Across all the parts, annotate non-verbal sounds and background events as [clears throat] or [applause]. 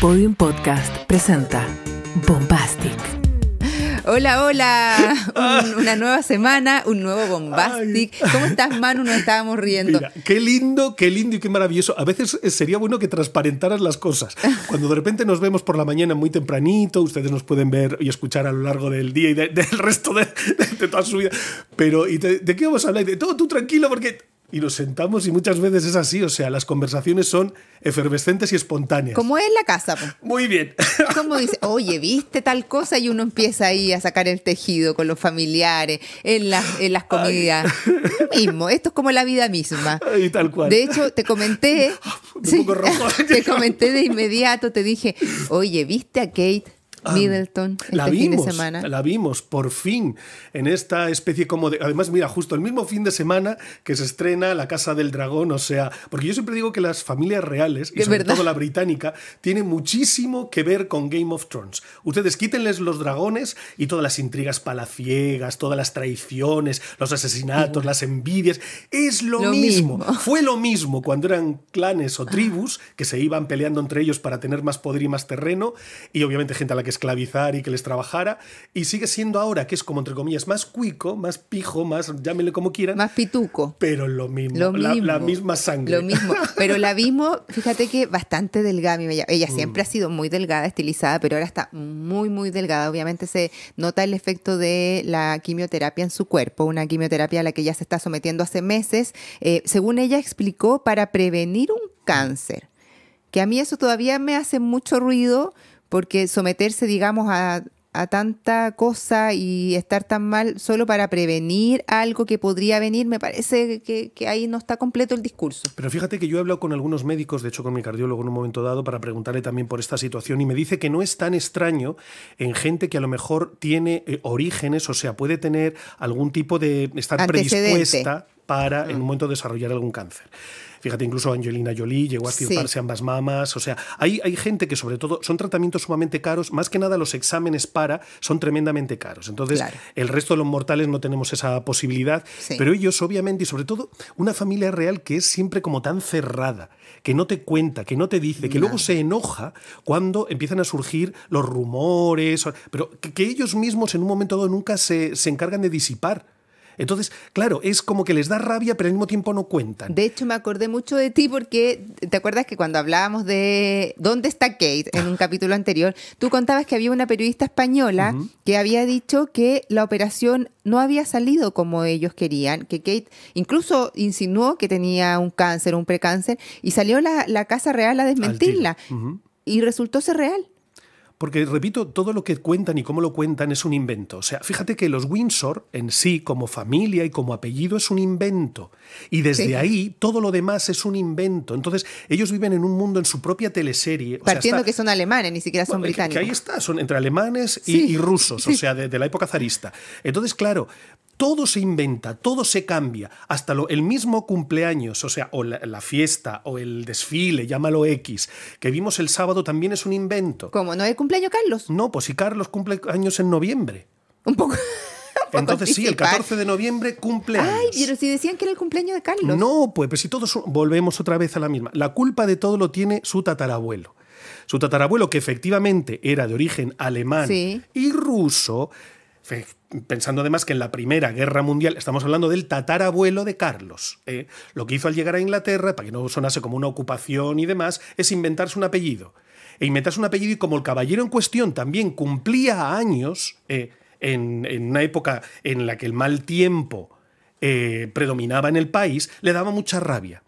Podium Podcast presenta Bombastic. Hola, hola. [laughs] una nueva semana, un nuevo bombastic. ¿Cómo estás, Manu? Nos estábamos riendo. qué lindo, qué lindo y qué maravilloso. A veces eh, sería bueno que transparentaras las cosas. Cuando de repente nos vemos por la mañana muy tempranito, ustedes nos pueden ver y escuchar a lo largo del día y del resto de, toda su vida. Pero, ¿y de, qué vamos a hablar? De todo tú tranquilo, porque y nos sentamos y muchas veces es así, o sea, las conversaciones son efervescentes y espontáneas. ¿Cómo es la casa. Muy bien. Como dice, oye, viste tal cosa y uno empieza ahí a sacar el tejido con los familiares, en las, en las comidas. mismo, esto es como la vida misma. Y tal cual. De hecho, te comenté, ah, [laughs] te comenté de inmediato, te dije, oye, viste a Kate Middleton este la vimos, fin de semana. La vimos, por fin, en esta especie como de. Además, mira, justo el mismo fin de semana que se estrena La Casa del Dragón, o sea, porque yo siempre digo que las familias reales, y sobre todo la británica, tiene muchísimo que ver con Game of Thrones. Ustedes quítenles los dragones y todas las intrigas palaciegas, todas las traiciones, los asesinatos, las envidias. Es lo, mismo. mismo. [laughs] Fue lo mismo cuando eran clanes o ah. tribus que se iban peleando entre ellos para tener más poder y más terreno, y obviamente gente a la que esclavizar y que les trabajara, y sigue siendo ahora, que es como entre comillas, más cuico, más pijo, más, llámenle como quieran. Más pituco. Pero lo mismo, la, misma sangre. Lo mismo, pero la vimos, fíjate que bastante delgada, ella mm. siempre ha sido muy delgada, estilizada, pero ahora está muy, muy delgada. Obviamente se nota el efecto de la quimioterapia en su cuerpo, una quimioterapia a la que ella se está sometiendo hace meses, eh, según ella explicó, para prevenir un cáncer que a mí eso todavía me hace mucho ruido porque someterse, digamos, a, tanta cosa y estar tan mal solo para prevenir algo que podría venir, me parece que, ahí no está completo el discurso. Pero fíjate que yo he hablado con algunos médicos, de hecho con mi cardiólogo en un momento dado, para preguntarle también por esta situación y me dice que no es tan extraño en gente que a lo mejor tiene eh, orígenes, o sea, puede tener algún tipo de estar predispuesta para en mm. un momento desarrollar algún cáncer. Fíjate, incluso Angelina Jolie llegó a estirparse ambas mamas. O sea, hay, hay gente que sobre todo son tratamientos sumamente caros. Más que nada los exámenes para son tremendamente caros. Entonces, el resto de los mortales no tenemos esa posibilidad. Pero ellos, obviamente, y sobre todo una familia real que es siempre como tan cerrada, que no te cuenta, que no te dice, que luego se enoja cuando empiezan a surgir los rumores, pero que, ellos mismos en un momento dado nunca se, se encargan de disipar. Entonces, claro, es como que les da rabia, pero al mismo tiempo no cuentan. De hecho, me acordé mucho de ti porque te acuerdas que cuando hablábamos de ¿Dónde está Kate? en un [laughs] capítulo anterior, tú contabas que había una periodista española que había dicho que la operación no había salido como ellos querían, que Kate incluso insinuó que tenía un cáncer, un precáncer, y salió la, Casa Real a desmentirla. Y resultó ser real. Porque, repito, todo lo que cuentan y cómo lo cuentan es un invento. O sea, fíjate que los Windsor en sí, como familia y como apellido, es un invento. Y desde ahí todo lo demás es un invento. Entonces, ellos viven en un mundo en su propia teleserie. Partiendo que son alemanes, ni siquiera son británicos. ahí está, son entre alemanes y, rusos, o sea, de, de la época zarista. Entonces, claro, todo se inventa, todo se cambia, hasta lo, el mismo cumpleaños, o sea, o la, fiesta, o el desfile, llámalo X, que vimos el sábado también es un invento. ¿Cómo? ¿No es cumpleaños Carlos? No, pues si Carlos cumple años en noviembre. Un poco... [laughs] Entonces sí, el 14 de noviembre cumple Ay, pero si decían que era el cumpleaños de Carlos. No, pues, pero si todos volvemos otra vez a la misma. La culpa de todo lo tiene su tatarabuelo. Su tatarabuelo, que efectivamente era de origen alemán y ruso, pensando además que en la Primera Guerra Mundial estamos hablando del tatarabuelo de Carlos. ¿eh? Lo que hizo al llegar a Inglaterra, para que no sonase como una ocupación y demás, es inventarse un apellido. E inventarse un apellido y como el caballero en cuestión también cumplía años, ¿eh? en, una época en la que el mal tiempo eh, predominaba en el país, le daba mucha rabia.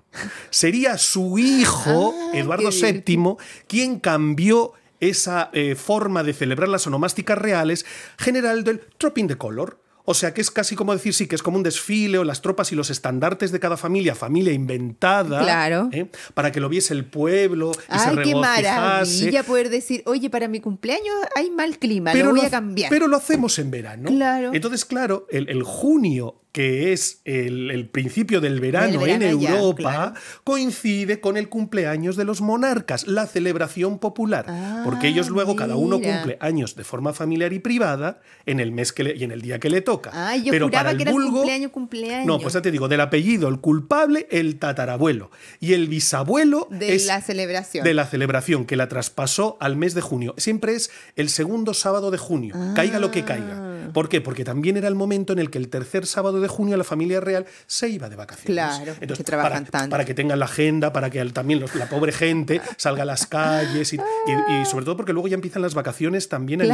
Sería su hijo, ah, Eduardo VII, quien cambió esa eh, forma de celebrar las onomásticas reales general del tropping de color. O sea que es casi como decir, sí, que es como un desfile o las tropas y los estandartes de cada familia, familia inventada. Claro. ¿eh? Para que lo viese el pueblo y Ay, qué maravilla poder decir, oye, para mi cumpleaños hay mal clima, pero lo voy a cambiar. Pero lo hacemos en verano. Claro. Entonces, claro, el junio que es el, principio del verano, en Europa, coincide con el cumpleaños de los monarcas, la celebración popular, porque ah, ellos luego cada uno cumple años de forma familiar y privada en el mes que y en el día que le toca. Pero el que No, pues ya te digo, del apellido, el culpable, el tatarabuelo y el bisabuelo de la celebración. De la celebración que la traspasó al mes de junio. Siempre es el segundo sábado de junio, caiga lo que caiga. ¿Por qué? Porque también era el momento en el que el tercer sábado de junio la familia real se iba de vacaciones. Claro, que trabajan para, tanto. para que tengan la agenda, para que también la pobre gente salga a las calles y, sobre todo porque luego ya empiezan las vacaciones también a,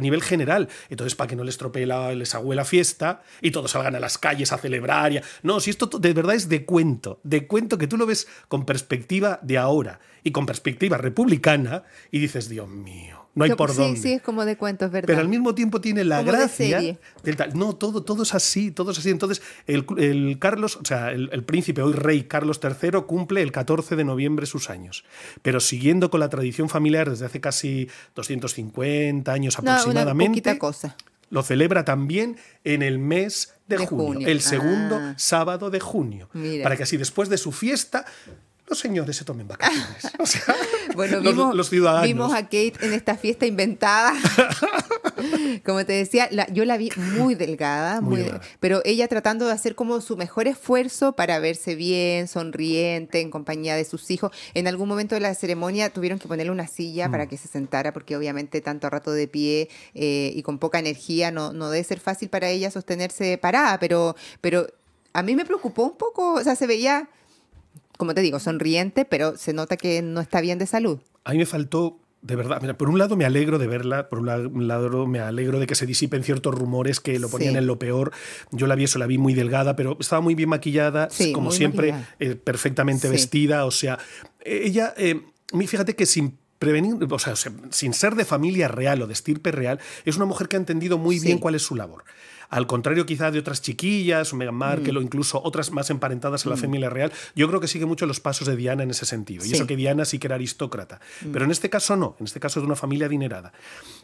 nivel, general. Entonces, para que no les tropee la, les la fiesta y todos salgan a las calles a celebrar. No, si esto de verdad es de cuento, de cuento que tú lo ves con perspectiva de ahora y con perspectiva republicana y dices, Dios mío no hay por sí, dónde. Sí, es como de cuentos, ¿verdad? Pero al mismo tiempo tiene la gracia del No, todo, es así, todo es así. Entonces, el, Carlos, sea, el, príncipe, hoy rey Carlos III, cumple el 14 de noviembre sus años. Pero siguiendo con la tradición familiar desde hace casi 250 años aproximadamente. No, una cosa lo celebra también en el mes de, junio, el segundo ah. sábado de junio, para que así después de su fiesta señores se tomen vacaciones. [laughs] bueno, vimos, a Kate en esta fiesta inventada. [laughs] Como te decía, yo la vi muy delgada, pero ella tratando de hacer como su mejor esfuerzo para verse bien, sonriente, en compañía de sus hijos. En algún momento de la ceremonia tuvieron que ponerle una silla para mm. que se sentara, porque obviamente tanto rato de pie eh, y con poca energía no, debe ser fácil para ella sostenerse parada, pero, pero a mí me preocupó un poco, o sea, se veía como te digo, sonriente, pero se nota que no está bien de salud. A mí me faltó de verdad, mira, por un lado me alegro de verla, por un lado me alegro de que se disipen ciertos rumores que lo ponían en lo peor. Yo la vi eso, la vi muy delgada, pero estaba muy bien maquillada, como siempre, eh, perfectamente vestida. O sea, ella, eh, fíjate que sin prevenir, o sea, sin ser de familia real o de estirpe real, es una mujer que ha entendido muy bien cuál es su labor. Al contrario quizá de otras chiquillas, Meghan Markle mm. o incluso otras más emparentadas a la mm. familia real, yo creo que sigue mucho los pasos de Diana en ese sentido. Y eso que Diana sí que era aristócrata. Mm. Pero en este caso no, en este caso es de una familia adinerada.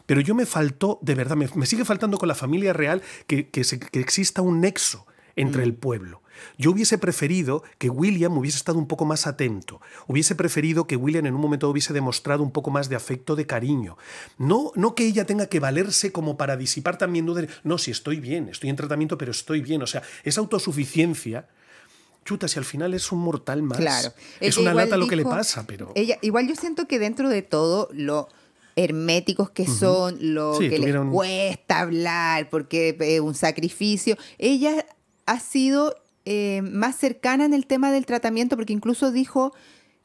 Pero yo me faltó, de verdad, me, sigue faltando con la familia real que, que exista un nexo entre el pueblo yo hubiese preferido que William hubiese estado un poco más atento, hubiese preferido que William en un momento hubiese demostrado un poco más de afecto, de cariño. No, no que ella tenga que valerse como para disipar también dudas, no, si estoy bien, estoy en tratamiento, pero estoy bien. O sea, esa autosuficiencia, chuta, si al final es un mortal más. Claro. Es, una lata lo que le pasa, pero. Ella, igual yo siento que dentro de todo lo herméticos que son, lo que le cuesta hablar porque es eh, un sacrificio. Ella ha sido eh, más cercana en el tema del tratamiento, porque incluso dijo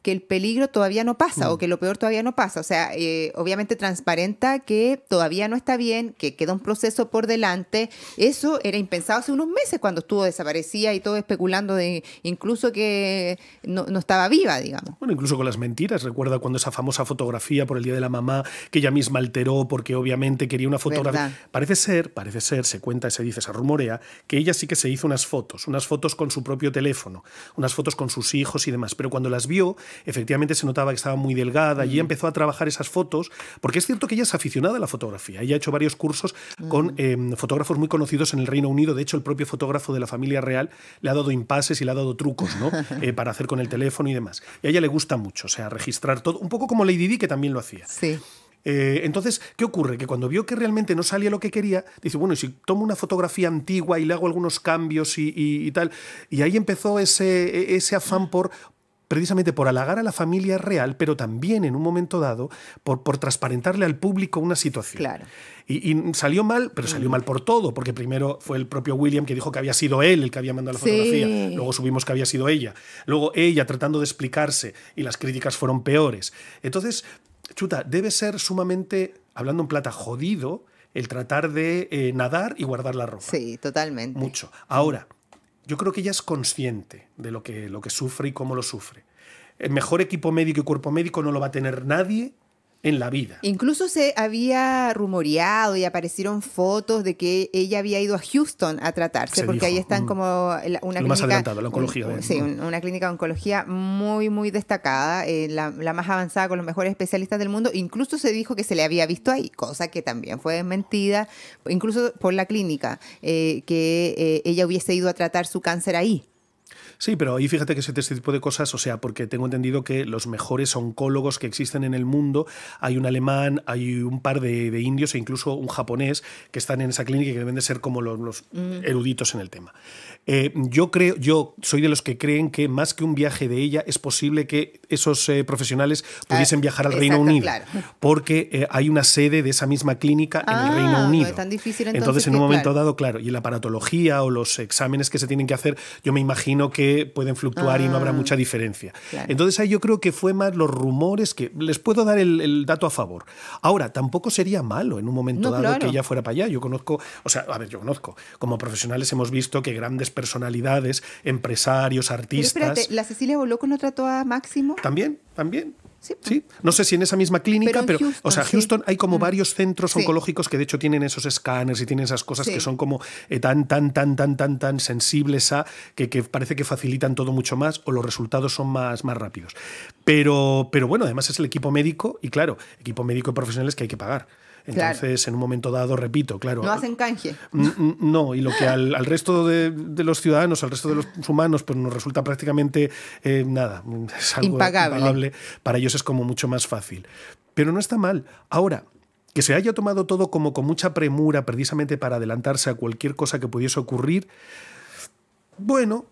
que el peligro todavía no pasa o mm. que lo peor todavía no pasa. O sea, eh, obviamente transparenta que todavía no está bien, que queda un proceso por delante. Eso era impensado hace unos meses cuando estuvo desaparecida y todo especulando de incluso que no, estaba viva, digamos. Bueno, incluso con las mentiras. Recuerda cuando esa famosa fotografía por el Día de la Mamá que ella misma alteró porque obviamente quería una fotografía. Parece ser, parece ser, se cuenta, se dice, se rumorea, que ella sí que se hizo unas fotos, unas fotos con su propio teléfono, unas fotos con sus hijos y demás. Pero cuando las vio, efectivamente se notaba que estaba muy delgada, y mm. empezó a trabajar esas fotos, porque es cierto que ella es aficionada a la fotografía, ella ha hecho varios cursos con mm. em, fotógrafos muy conocidos en el Reino Unido, de hecho el propio fotógrafo de la familia real le ha dado impases y le ha dado trucos, ¿no? [laughs] Eh, para hacer con el teléfono y demás. Y a ella le gusta mucho, o sea, registrar todo, un poco como Lady Di que también lo hacía. Sí. Eh, entonces, ¿qué ocurre? Que cuando vio que realmente no salía lo que quería, dice, bueno, si tomo una fotografía antigua y le hago algunos cambios y, tal, y ahí empezó ese, e, ese afán por, precisamente por halagar a la familia real, pero también en un momento dado por, por transparentarle al público una situación. Claro. Y, salió mal, pero salió mm. mal por todo, porque primero fue el propio William que dijo que había sido él el que había mandado la fotografía, luego subimos que había sido ella, luego ella tratando de explicarse y las críticas fueron peores. Entonces, chuta, debe ser sumamente, hablando en plata, jodido el tratar de eh, nadar y guardar la ropa. Sí, totalmente. Mucho. Ahora, yo creo que ella es consciente de lo que, lo que sufre y cómo lo sufre. El mejor equipo médico y cuerpo médico no lo va a tener nadie en la vida. Incluso se había rumoreado y aparecieron fotos de que ella había ido a Houston a tratarse, porque ahí están mm. como una clínica. Más la oncología. sí, una clínica de oncología muy, muy destacada, eh, la, más avanzada con los mejores especialistas del mundo. Incluso se dijo que se le había visto ahí, cosa que también fue desmentida, incluso por la clínica, eh, que eh, ella hubiese ido a tratar su cáncer ahí. Sí, pero ahí fíjate que este tipo de cosas, o sea, porque tengo entendido que los mejores oncólogos que existen en el mundo, hay un alemán, hay un par de, indios e incluso un japonés que están en esa clínica y que deben de ser como los, mm. eruditos en el tema. Eh, yo creo, yo soy de los que creen que más que un viaje de ella es posible que esos eh, profesionales pudiesen ah, viajar al Reino Unido, porque eh, hay una sede de esa misma clínica en el Reino ah, Unido. tan difícil entonces, en un momento dado, claro, y la paratología o los exámenes que se tienen que hacer, yo me imagino que pueden fluctuar y no habrá ah, mucha diferencia. Entonces ahí yo creo que fue más los rumores que les puedo dar el, dato a favor. Ahora, tampoco sería malo en un momento dado que ella fuera para allá. Yo conozco, o sea, a ver, yo conozco, como profesionales hemos visto que grandes personalidades, empresarios, artistas... ¿la Cecilia Boloco no trató a Máximo? También, también. Pues. No sé si en esa misma clínica, pero, Houston, o sea, Houston hay como mm. varios centros oncológicos que de hecho tienen esos escáneres y tienen esas cosas que son como eh, tan, tan, tan, tan, tan, tan sensibles a que, parece que facilitan todo mucho más o los resultados son más, más rápidos. Pero, pero bueno, además es el equipo médico y claro, equipo médico y profesionales que hay que pagar. Entonces, en un momento dado, repito, claro. No hacen canje. Mm, mm, no, y lo que al, resto de, los ciudadanos, al resto de los humanos, pues nos resulta prácticamente eh, nada, impagable. Para ellos es como mucho más fácil. Pero no está mal. Ahora, que se haya tomado todo como con mucha premura, precisamente para adelantarse a cualquier cosa que pudiese ocurrir, bueno,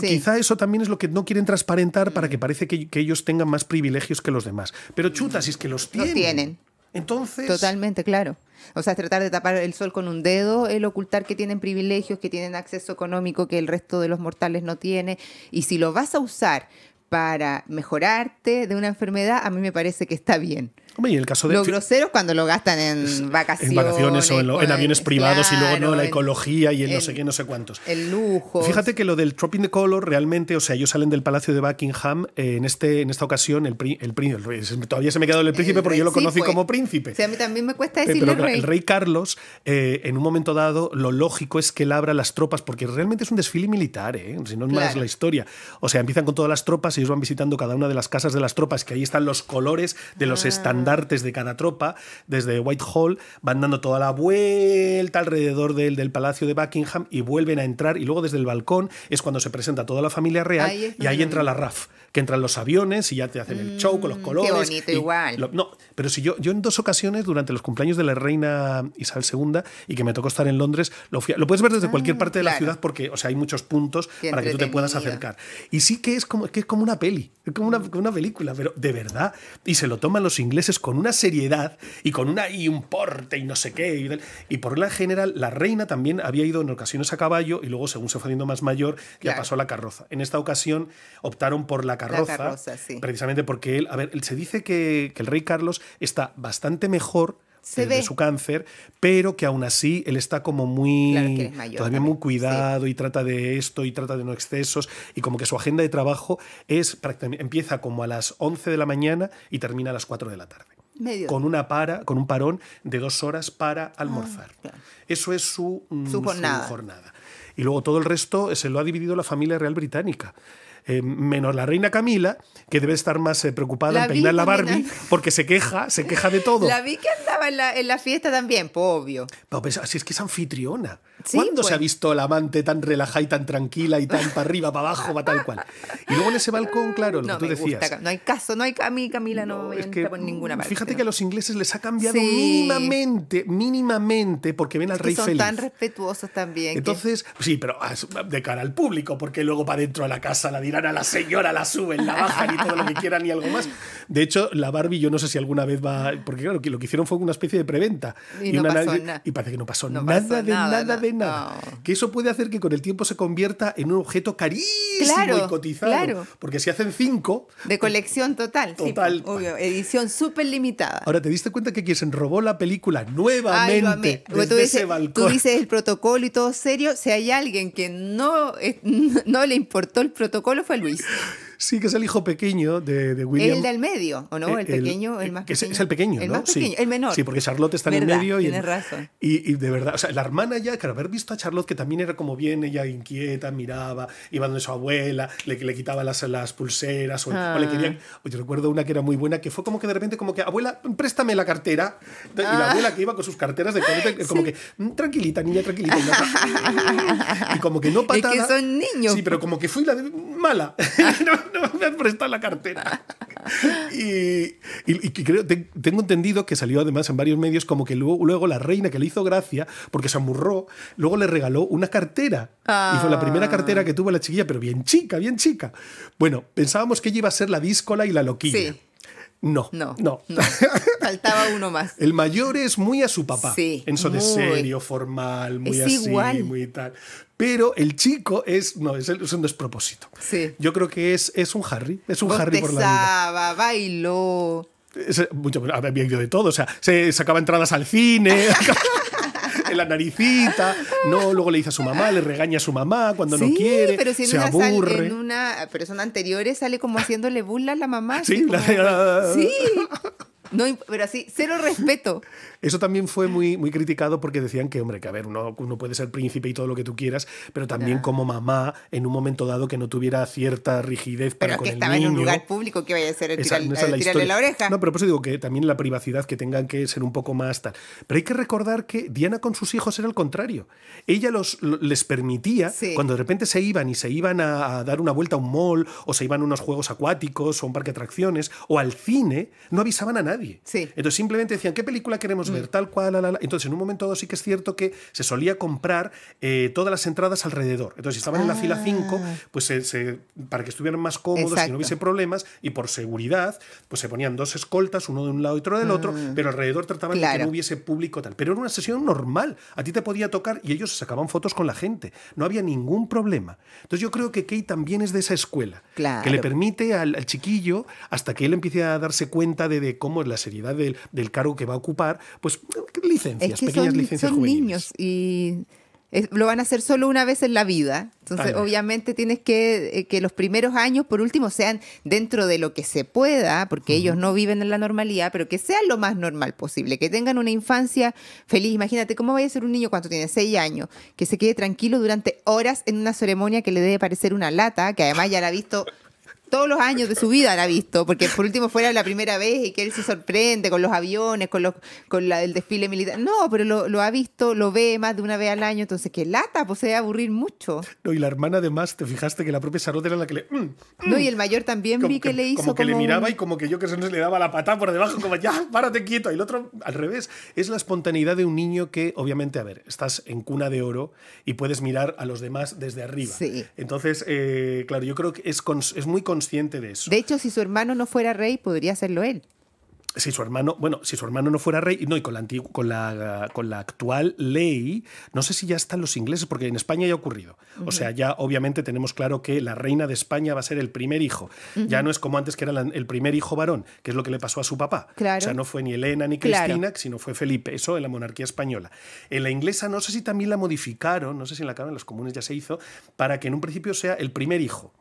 Quizá eso también es lo que no quieren transparentar para que parece que, que ellos tengan más privilegios que los demás. Pero chuta, si es que los tienen. Los tienen. Entonces. Totalmente, claro. O sea, tratar de tapar el sol con un dedo, el ocultar que tienen privilegios, que tienen acceso económico que el resto de los mortales no tiene. Y si lo vas a usar para mejorarte de una enfermedad, a mí me parece que está bien y el Los groseros cuando lo gastan en vacaciones. En vacaciones o en, aviones privados y luego no la ecología y el, no sé qué, no sé cuántos. El lujo. Fíjate que lo del Tropping the Color realmente, o sea, ellos salen del Palacio de Buckingham eh, en, este, en esta ocasión, el, príncipe, todavía se me ha quedado el príncipe porque yo lo conocí como príncipe. Sí a mí también me cuesta eh, decir rey. El rey Carlos, eh, en un momento dado, lo lógico es que él abra las tropas porque realmente es un desfile militar, ¿eh? si no es más la historia. O sea, empiezan con todas las tropas y ellos van visitando cada una de las casas de las tropas, que ahí están los colores de los ah artes de cada tropa, desde Whitehall, van dando toda la vuelta alrededor del, Palacio de Buckingham y vuelven a entrar y luego desde el balcón es cuando se presenta toda la familia real y ahí entra la RAF que entran los aviones y ya te hacen el show con los mm, colores. Qué bonito, igual. no, pero si yo, yo en dos ocasiones, durante los cumpleaños de la reina Isabel II y que me tocó estar en Londres, lo, puedes ver desde ah, cualquier parte de la ciudad porque o sea, hay muchos puntos para que tú te puedas acercar. Y sí que es como, que es como una peli, es como una, película, pero de verdad. Y se lo toman los ingleses con una seriedad y con una y un porte y no sé qué. Y, por la general, la reina también había ido en ocasiones a caballo y luego, según se fue haciendo más mayor, ya pasó a la carroza. En esta ocasión optaron por la carroza Precisamente porque él, a ver, se dice que, el rey Carlos está bastante mejor de, su cáncer, pero que aún así él está como muy también muy cuidado y trata de esto y trata de no excesos y como que su agenda de trabajo es empieza como a las 11 de la mañana y termina a las 4 de la tarde. Con una para, con un parón de dos horas para ah, almorzar. Eso es su mm, jornada. Y luego todo el resto se lo ha dividido la familia real británica. Eh, menos la reina Camila, que debe estar más eh, preocupada en peinar la Barbie, porque se queja, se queja de todo. La vi que andaba en la, fiesta también, pues obvio. así es que es anfitriona. ¿Cuándo se ha pues. visto la amante tan relajada y tan tranquila y tan para arriba, para abajo, va tal cual? Y luego en ese balcón, claro, lo tú decías. no hay caso, no hay a mí Camila no, me ninguna parte. Fíjate que a los ingleses les ha cambiado mínimamente, mínimamente, porque ven al rey son tan respetuosos también. Entonces, sí, pero ah, de cara al público, porque luego para dentro a la casa la dirán a la señora, la suben, la bajan y todo lo que quieran y algo más. De hecho, la Barbie, yo no sé si alguna vez va, porque claro, lo que hicieron fue una especie de preventa y, parece que no pasó nada, que eso puede hacer que con el tiempo se convierta en un objeto carísimo y cotizado. Porque si hacen cinco. De eh, colección total. Pues, edición súper limitada. Ahora, ¿te diste cuenta que quien se robó la película nuevamente Ay, desde ese balcón? Tú dices el protocolo y todo serio. Si hay alguien que no, [laughs] no le importó el protocolo, fue Luis. Sí, que es el hijo pequeño de, William. El del medio, ¿o no? Eh, el, pequeño, el, más pequeño. Es, el pequeño, el pequeño, El menor. Sí, porque Charlotte está en el medio. Tienes y, razón. Y, de verdad, o sea, la hermana ya, claro, haber visto a Charlotte, que también era como bien ella inquieta, miraba, iba donde su abuela, le, le quitaba las, las pulseras o, le ah. querían... Oye, yo recuerdo una que era muy buena, que fue como que de repente como que, abuela, préstame la cartera. Y la ah. abuela que iba con sus carteras de [laughs] eh, como que, mm, tranquilita, niña, tranquilita. Y, [laughs] como que no patada. Es que son niños. Sí, pero como que fui la mala. [laughs] no, [laughs] me has prestado la cartera. Y, y, creo, tengo entendido que salió además en varios medios como que luego, luego, la reina que le hizo gracia, porque se amurró, luego le regaló una cartera. hizo Y la primera cartera que tuvo la chiquilla, pero bien chica, bien chica. Bueno, pensábamos que ella iba a ser la díscola y la loquilla. Sí. No, no, no. [laughs] Faltaba uno más. El mayor es muy a su papá. Sí. En Eso de serio, formal, muy así, muy tal. Pero el chico es, no, es, es un despropósito. Sí. Yo creo que es, es un Harry. Es un Harry por la vida. bailó. Había mucho, de todo. O sea, se sacaba entradas al cine. [laughs] [laughs] la naricita, no, luego le dice a su mamá, le regaña a su mamá cuando no quiere, pero si en se una aburre. en una persona anterior sale como haciéndole a la mamá. Sí, ah, ah, ah. sí. [laughs] pero así, cero respeto. [laughs] Eso también fue muy, muy criticado porque decían que, hombre, que a ver, uno, uno puede ser príncipe y todo lo que tú quieras, pero también como mamá, en un momento dado que no tuviera cierta rigidez para pero con que estaba en un lugar público que vaya a ser la tirarle la oreja. No, pero por eso digo que también la privacidad que tengan que ser un poco más Pero hay que recordar que Diana con sus hijos era el contrario. Ella los, les permitía, cuando de repente se iban y se iban a, a dar una vuelta a un mall, o se iban a unos juegos acuáticos, o a un parque de atracciones, o al cine, no avisaban a nadie. Entonces simplemente decían, ¿qué película queremos ver? Mm. Tal cual, Entonces en un momento dado sí que es cierto que se solía comprar eh, todas las entradas alrededor. Entonces si estaban en la ah. fila 5, pues para que estuvieran más cómodos si y no hubiese problemas, y por seguridad, pues se ponían dos escoltas, uno de un lado y otro del otro, mm. pero alrededor trataban de que no hubiese público tal. Pero era una sesión normal. A ti te podía tocar y ellos sacaban fotos con la gente. No había ningún problema. Entonces yo creo que Kate también es de esa escuela, claro. que le permite al, chiquillo, hasta que él empiece a darse cuenta de, de cómo la seriedad del, del cargo que va a ocupar, pues licencias, pequeñas son, licencias son niños y lo van a hacer solo una vez en la vida. Entonces, obviamente tienes que eh, que los primeros años, por último, sean dentro de lo que se pueda, porque ellos no viven en la normalidad, pero que sea lo más normal posible, que tengan una infancia feliz. Imagínate cómo vaya a ser un niño cuando tiene seis años, que se quede tranquilo durante horas en una ceremonia que le debe parecer una lata, que además ya la ha visto todos los años de su vida la ha visto, porque por último fuera la primera vez y que él se sorprende con los aviones, con, los, con la, el desfile militar. No, pero lo, ha visto, lo ve más de una vez al año, entonces qué lata, pues se aburrir mucho. No, y la hermana además, te fijaste que la propia Sarot era la que le... Mm, mm. no, y el mayor también vi que, le hizo... Como que le miraba y como que yo que se le daba la patada por debajo, como ya, párate quieto. Y el otro, al revés, es la espontaneidad de un niño que, obviamente, a ver, estás en cuna de oro y puedes mirar a los demás desde arriba. Sí. Entonces, eh, claro, yo creo que es, es muy consciente de eso. De hecho, si su hermano no fuera rey, podría serlo él si su hermano, bueno, si su hermano no fuera rey, no, y con la, con la, actual ley, no sé si ya están los ingleses, porque en España ya ha ocurrido. O sea, ya obviamente tenemos claro que la reina de España va a ser el primer hijo. Ya no es como antes que era el primer hijo varón, que es lo que le pasó a su papá. O sea, no fue ni Elena ni Cristina, sino fue Felipe. Eso en la monarquía española. En la inglesa, no sé si también la modificaron, no sé si en la Cámara de los Comunes ya se hizo, para que en un principio sea el primer hijo.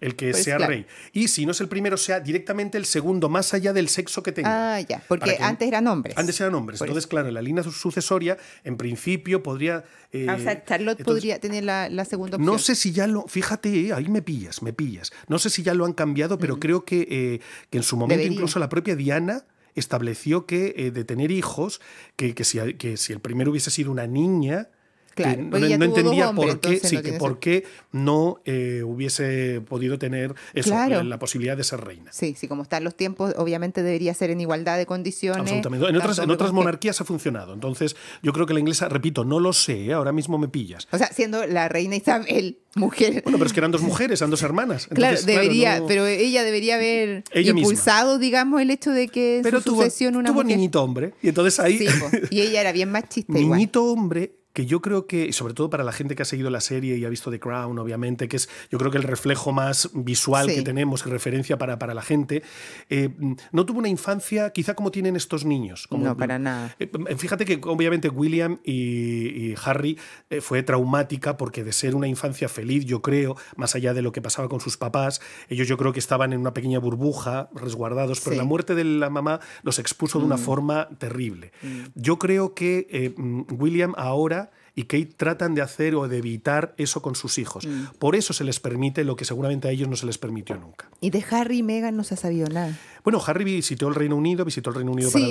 El que pues, sea rey. Y si no es el primero, sea directamente el segundo, más allá del sexo que tenga. Ah, ya. Porque antes eran hombres. Antes eran hombres. entonces, claro, la línea sucesoria, en principio, podría. Eh, ah, o sea, Charlotte podría tener la, segunda opción. No sé si ya lo. Fíjate, eh, ahí me pillas, me pillas. No sé si ya lo han cambiado, pero mm. creo que, eh, que en su momento, incluso la propia Diana estableció que de tener hijos, que, que, si, que si el primero hubiese sido una niña, Claro, eh, pues, no, entendía por qué, sí, no que por qué no eh, hubiese podido tener eso, la, posibilidad de ser reina. Sí, sí, como están los tiempos, obviamente debería ser en igualdad de condiciones. Absolutamente. En otras, monarquías ha funcionado. Entonces, yo creo que la inglesa, repito, no lo sé, ¿eh? ahora mismo me pillas. O sea, siendo la reina Isabel [laughs] mujer. Bueno, pero es que eran dos mujeres, eran dos hermanas. claro, debería, pero ella debería haber impulsado, digamos, el hecho de que pero su tuvo, una tuvo niñito hombre, y entonces ahí... y ella era bien más [laughs] Niñito hombre que yo creo que, sobre todo para la gente que ha seguido la serie y ha visto The Crown, obviamente, que es yo creo que el reflejo más visual que tenemos y referencia para, para la gente, eh, no tuvo una infancia quizá como tienen estos niños. no, para nada. Eh, eh, fíjate que obviamente William y, Harry fue traumática porque de ser una infancia feliz, yo creo, más allá de lo que pasaba con sus papás, ellos yo creo que estaban en una pequeña burbuja, resguardados, pero la muerte de la mamá los expuso de una mm. forma terrible. Mm. Yo creo que mm, William ahora y que tratan de hacer o de evitar eso con sus hijos. Mm. Por eso se les permite lo que seguramente a ellos no se les permitió nunca. Y de Harry y Meghan no se ha nada. Bueno, Harry visitó el Reino Unido, visitó el Reino Unido para,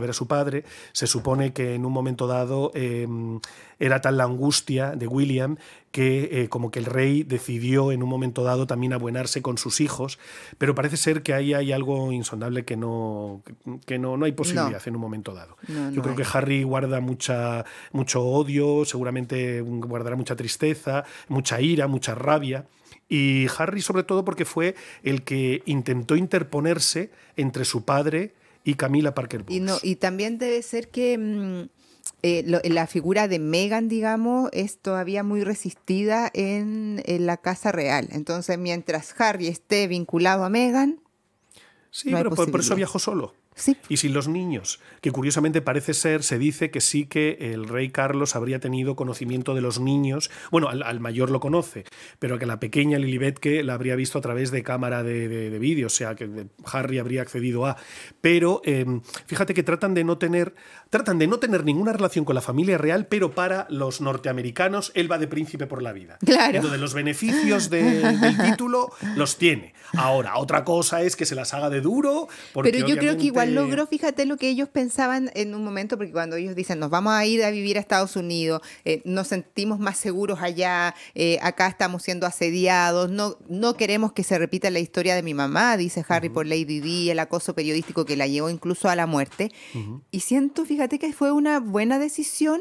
ver a su padre. Se supone que en un momento dado em, era tal la angustia de William que eh, como que el rey decidió en un momento dado también abuenarse con sus hijos, pero parece ser que ahí hay algo insondable que no, no, hay posibilidad en un momento dado. Yo creo que Harry guarda mucha, mucho odio, seguramente guardará mucha tristeza, mucha ira, mucha rabia. Y Harry sobre todo porque fue el que intentó interponerse entre su padre y Camila Parker Y, también debe ser que... Mm, eh, la figura de Megan, digamos, es todavía muy resistida en, la casa real. Entonces, mientras Harry esté vinculado a Megan. Sí, pero por, eso viajó solo. Y sin los niños, que curiosamente parece ser, se dice que sí que el rey Carlos habría tenido conocimiento de los niños. Bueno, al, mayor lo conoce, pero que la pequeña Lilibet que la habría visto a través de cámara de, vídeo, o sea, que Harry habría accedido a. Pero em, fíjate que tratan de no tener, tratan de no tener ninguna relación con la familia real, pero para los norteamericanos él va de príncipe por la vida. Claro. Entonces los beneficios del título los tiene. Ahora, otra cosa es que se las haga de duro. Porque pero yo creo que igual logró, fíjate lo que ellos pensaban en un momento, porque cuando ellos dicen, nos vamos a ir a vivir a Estados Unidos, eh, nos sentimos más seguros allá, eh, acá estamos siendo asediados, no, no queremos que se repita la historia de mi mamá, dice Harry por Lady D, el acoso periodístico que la llevó incluso a la muerte. Y siento, fíjate que fue una buena decisión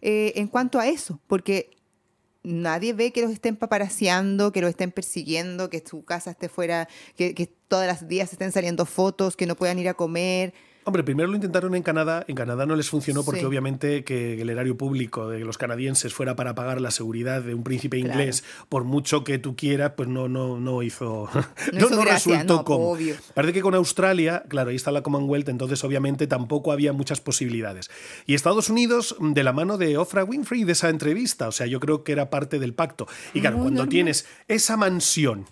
eh, en cuanto a eso, porque nadie ve que los estén paparaseando, que los estén persiguiendo, que su casa esté fuera, que, que todos los días estén saliendo fotos, que no puedan ir a comer. Hombre, primero lo intentaron en Canadá, en Canadá no les funcionó porque obviamente que el erario público de los canadienses fuera para pagar la seguridad de un príncipe inglés, por mucho que tú quieras, pues no, no, no hizo, [laughs] no, resultó como. Parece que con Australia, claro, ahí está la Commonwealth, entonces obviamente tampoco había muchas posibilidades. Y Estados Unidos, de la mano de Ofra Winfrey, de esa entrevista, o sea, yo creo que era parte del pacto. Y claro, cuando tienes esa mansión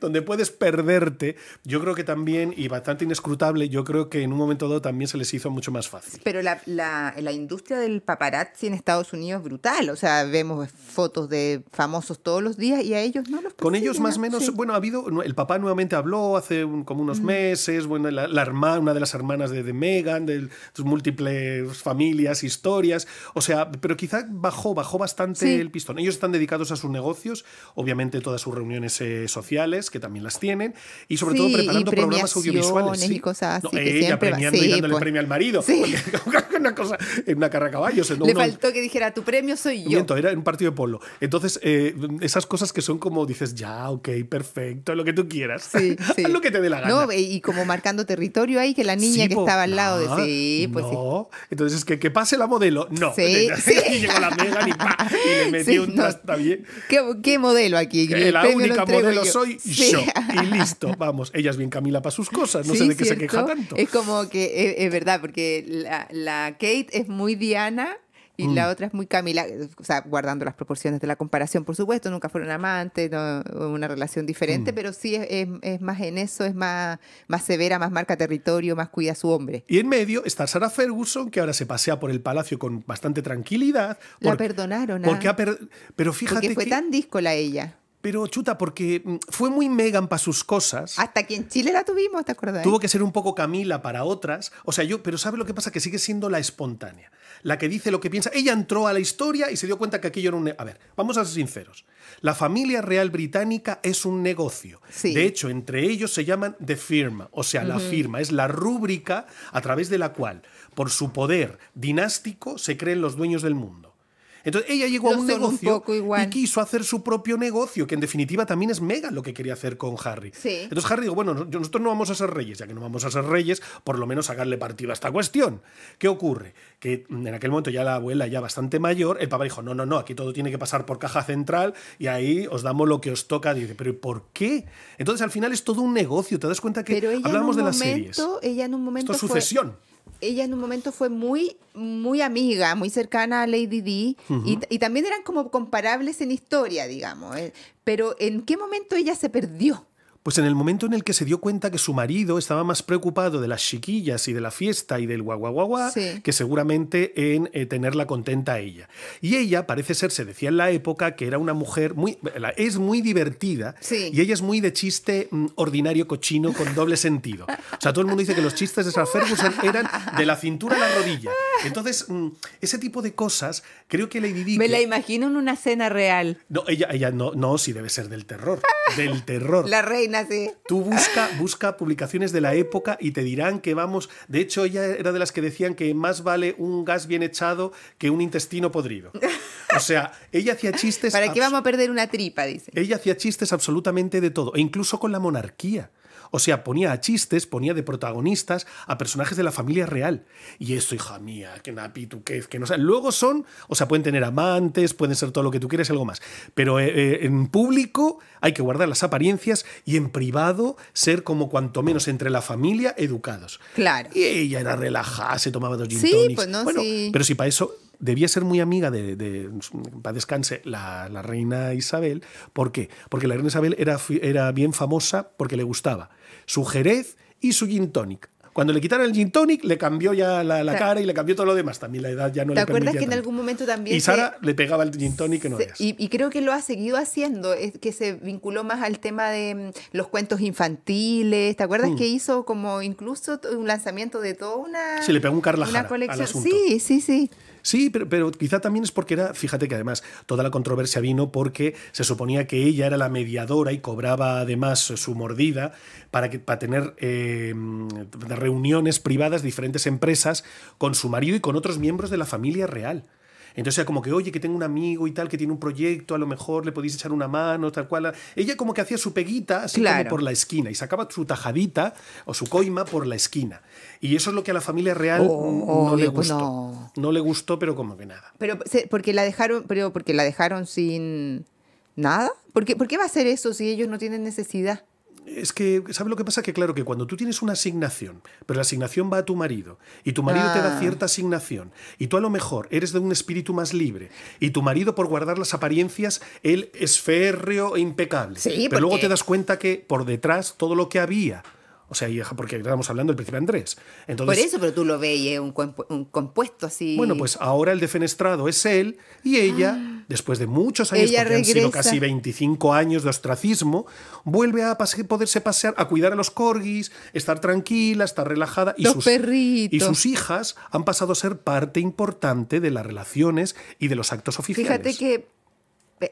donde puedes perderte, yo creo que también, y bastante inescrutable, yo creo que en un momento dado también se les hizo mucho más fácil. Pero la, la, industria del paparazzi en Estados Unidos es brutal, o sea, vemos fotos de famosos todos los días y a ellos no los... Con ellos más o menos, bueno, ha habido, el papá nuevamente habló hace como unos meses, bueno, la, hermana, una de las hermanas de, de Megan, de, sus múltiples familias, historias, o sea, pero quizá bajó, bajó bastante el pistón. Ellos están dedicados a sus negocios, obviamente todas sus reuniones eh, sociales, que también las tienen, y sobre todo preparando programas audiovisuales. ¿sí? y cosas así. ella premiando y dándole el pues. premio al marido. [laughs] una cosa, en una carrera a caballos. Le faltó que dijera, tu premio soy yo. Miento, era un partido de polo. Entonces, eh, esas cosas que son como dices, ya, ok, perfecto, lo que tú quieras. [laughs] Haz lo que te dé la gana. y como marcando territorio ahí, que la niña que estaba al lado ah, de sí, pues no. Entonces, es que, que pase la modelo. No. Sí, [laughs] sí. y llegó la mega y, y le metió un no. bien. ¿Qué, modelo aquí? Que la única modelo soy [laughs] Y listo, vamos. Ella es bien Camila para sus cosas, no sé de qué se queja tanto. Es como que eh, es, verdad, porque la, Kate es muy Diana y la mm. otra es muy Camila, o sea, guardando las proporciones de la comparación, por supuesto, nunca fueron amantes, una relación diferente, mm. pero sí es, más en eso, es más, más severa, más marca territorio, más cuida a su hombre. Y en medio está Sarah Ferguson, que ahora se pasea por el palacio con bastante tranquilidad. la perdonaron. Porque ¿ah? Pero fíjate porque fue tan discola ella. Pero chuta, porque mm, fue muy Megan para sus cosas. Hasta que en Chile la tuvimos, ¿te acuerdas? Tuvo que ser un poco Camila para otras. O sea, yo, pero ¿sabes lo que pasa? Que sigue siendo la espontánea. La que dice lo que piensa. Ella entró a la historia y se dio cuenta que aquello era un. A ver, vamos a ser sinceros. La familia real británica es un negocio. De hecho, entre ellos se llaman The Firma. O sea, la firma es la rúbrica a través de la cual, por su poder dinástico, se creen los dueños del mundo. Entonces ella llegó a un negocio y quiso hacer su propio negocio, que en definitiva también es mega lo que quería hacer con Harry. Entonces Harry dijo, bueno, nosotros no vamos a ser reyes, ya que no vamos a ser reyes, por lo menos sacarle partido a esta cuestión. ¿Qué ocurre? Que en aquel momento ya la abuela ya bastante mayor, el papá dijo, no, no, no, aquí todo tiene que pasar por caja central y ahí os damos lo que os toca. Dice, pero ¿por qué? Entonces al final es todo un negocio, te das cuenta que hablamos de las series. Ella en un momento Esto es sucesión ella en un momento fue muy, muy amiga, muy cercana a Lady D, y, también eran como comparables en historia, digamos. Eh, pero ¿en qué momento ella se perdió? Pues en el momento en el que se dio cuenta que su marido estaba más preocupado de las chiquillas y de la fiesta y del guagua que seguramente en eh, tenerla contenta a ella. Y ella parece ser, se decía en la época, que era una mujer muy. es muy divertida y ella es muy de chiste mm, ordinario cochino con doble sentido. O sea, todo el mundo dice que los chistes de Sarah Ferguson eran de la cintura a la rodilla. Entonces, mm, ese tipo de cosas, creo que Lady Di. Me la imagino en una cena real. No, ella, ella no, no, sí debe ser del terror. Del terror. La reina Tú busca, busca publicaciones de la época y te dirán que vamos. De hecho, ella era de las que decían que más vale un gas bien echado que un intestino podrido. O sea, ella hacía chistes. ¿Para qué vamos a perder una tripa? Ella hacía chistes absolutamente de todo, e incluso con la monarquía. O sea, ponía a chistes, ponía de protagonistas a personajes de la familia real. Y eso, hija mía, que napi, tú que, que no sé. Luego son, o sea, pueden tener amantes, pueden ser todo lo que tú quieres, algo más. Pero eh, eh, en público hay que guardar las apariencias y en privado ser como cuanto menos entre la familia educados. Claro. Y ella era relajada, se tomaba dos gin Sí, pues no, Pero si para eso debía ser muy amiga de, para descanse, la, reina Isabel. ¿Por qué? Porque la reina Isabel era, era bien famosa porque le gustaba su jerez y su gin tonic. Cuando le quitaron el gin tonic, le cambió ya la, cara y le cambió todo lo demás. También la edad ya no le ¿Te acuerdas que en algún momento también... Y Sara le pegaba el gin tonic que no Y, creo que lo ha seguido haciendo, es que se vinculó más al tema de mm, los cuentos infantiles. ¿Te acuerdas mm. que hizo como incluso un lanzamiento de toda una... Sí, le pegó un Carla una colección. Sí, sí, sí. Sí, pero, quizá también es porque era, fíjate que además toda la controversia vino porque se suponía que ella era la mediadora y cobraba además su mordida para, que, para tener eh, reuniones privadas de diferentes empresas con su marido y con otros miembros de la familia real. Entonces era como que, oye, que tengo un amigo y tal, que tiene un proyecto, a lo mejor le podéis echar una mano, tal cual. Ella como que hacía su peguita así como por la esquina y sacaba su tajadita o su coima por la esquina. Y eso es lo que a la familia real oh, oh, no le gustó. No. le gustó, pero como que nada. Pero porque la dejaron, pero porque la dejaron sin nada. ¿Por qué, ¿Por qué va a hacer eso si ellos no tienen necesidad? es que, ¿sabes lo que pasa? Que claro, que cuando tú tienes una asignación, pero la asignación va a tu marido, y tu marido te da ah. cierta asignación, y tú a lo mejor eres de un espíritu más libre, y tu marido, por guardar las apariencias, él es férreo e impecable. pero luego te das cuenta que por detrás todo lo que había o sea, porque estábamos hablando del príncipe Andrés. Entonces, Por eso, pero tú lo veis, un, compuesto así. Bueno, pues ahora el defenestrado es él y ella, ah. después de muchos años, porque han sido casi 25 años de ostracismo, vuelve a poderse pasear, a cuidar a los corgis, estar tranquila, estar relajada. Y los perritos. Y sus hijas han pasado a ser parte importante de las relaciones y de los actos oficiales. Fíjate que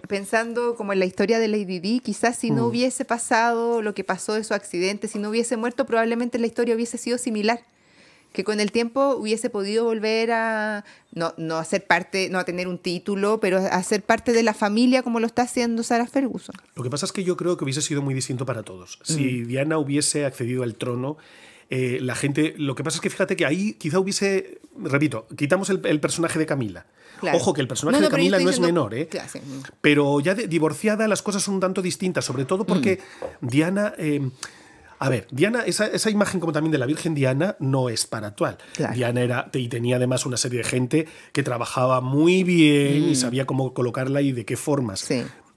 pensando como en la historia de Lady Di, quizás si no mm. hubiese pasado lo que pasó de su accidente, si no hubiese muerto, probablemente la historia hubiese sido similar. Que con el tiempo hubiese podido volver a no, no parte, no a tener un título, pero a ser parte de la familia como lo está haciendo Sara Ferguson. Lo que pasa es que yo creo que hubiese sido muy distinto para todos. Si mm. Diana hubiese accedido al trono, eh, la gente. Lo que pasa es que fíjate que ahí quizá hubiese. Repito, quitamos el personaje de Camila. Ojo que el personaje de Camila no es menor, ¿eh? Pero ya divorciada las cosas son un tanto distintas, sobre todo porque mm. Diana... Eh, a ver, Diana, esa, imagen como también de la Virgen Diana no es para actual. Diana era, y tenía además una serie de gente que trabajaba muy bien y mm. sabía cómo colocarla y de qué formas.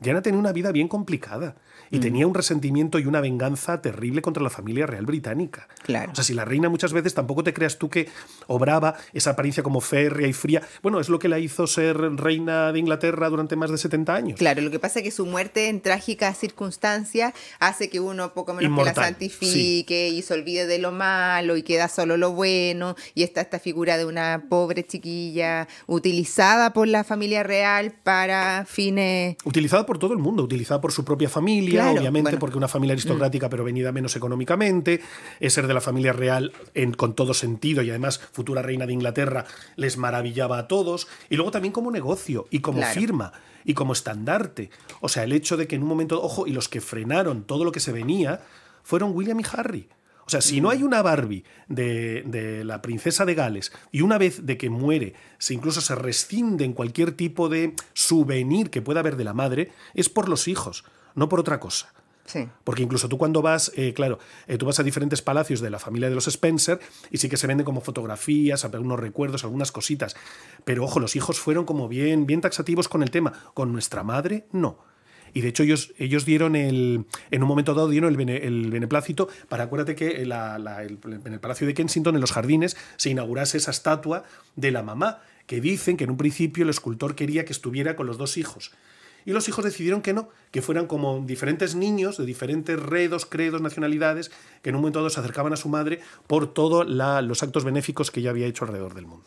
Diana tenía una vida bien complicada y mm. tenía un resentimiento y una venganza terrible contra la familia real británica. Claro. O sea, si la reina muchas veces tampoco te creas tú que obraba esa apariencia como férrea y fría. Bueno, es lo que la hizo ser reina de Inglaterra durante más de 70 años. Claro, lo que pasa es que su muerte en trágicas circunstancias hace que uno poco menos que la santifique y se olvide de lo malo y queda solo lo bueno y está esta figura de una pobre chiquilla utilizada por la familia real para fines... Utilizada por todo el mundo, utilizada por su propia familia, obviamente, porque una familia mm. aristocrática, pero venida menos económicamente, es ser de la familia real en, con todo sentido y además futura reina de Inglaterra les maravillaba a todos. Y luego también como negocio y como firma y como estandarte. O sea, el hecho de que en un momento, ojo, y los que frenaron todo lo que se venía fueron William y Harry. O sea, si no hay una Barbie de, la princesa de Gales y una vez de que muere, se incluso se rescinde en cualquier tipo de souvenir que pueda haber de la madre, es por los hijos, no por otra cosa. Sí. Porque incluso tú cuando vas, eh, claro, eh, tú vas a diferentes palacios de la familia de los Spencer y sí que se venden como fotografías, algunos recuerdos, algunas cositas. Pero ojo, los hijos fueron como bien, bien taxativos con el tema. Con nuestra madre, no. Y de hecho ellos, ellos dieron el, en un momento dado dieron el, el beneplácito para, acuérdate que en el Palacio de Kensington, en los jardines, se inaugurase esa estatua de la mamá, que dicen que en un principio el escultor quería que estuviera con los dos hijos. Y los hijos decidieron que no, que fueran como diferentes niños de diferentes redos, credos, nacionalidades, que en un momento dado se acercaban a su madre por todos los actos benéficos que ella había hecho alrededor del mundo.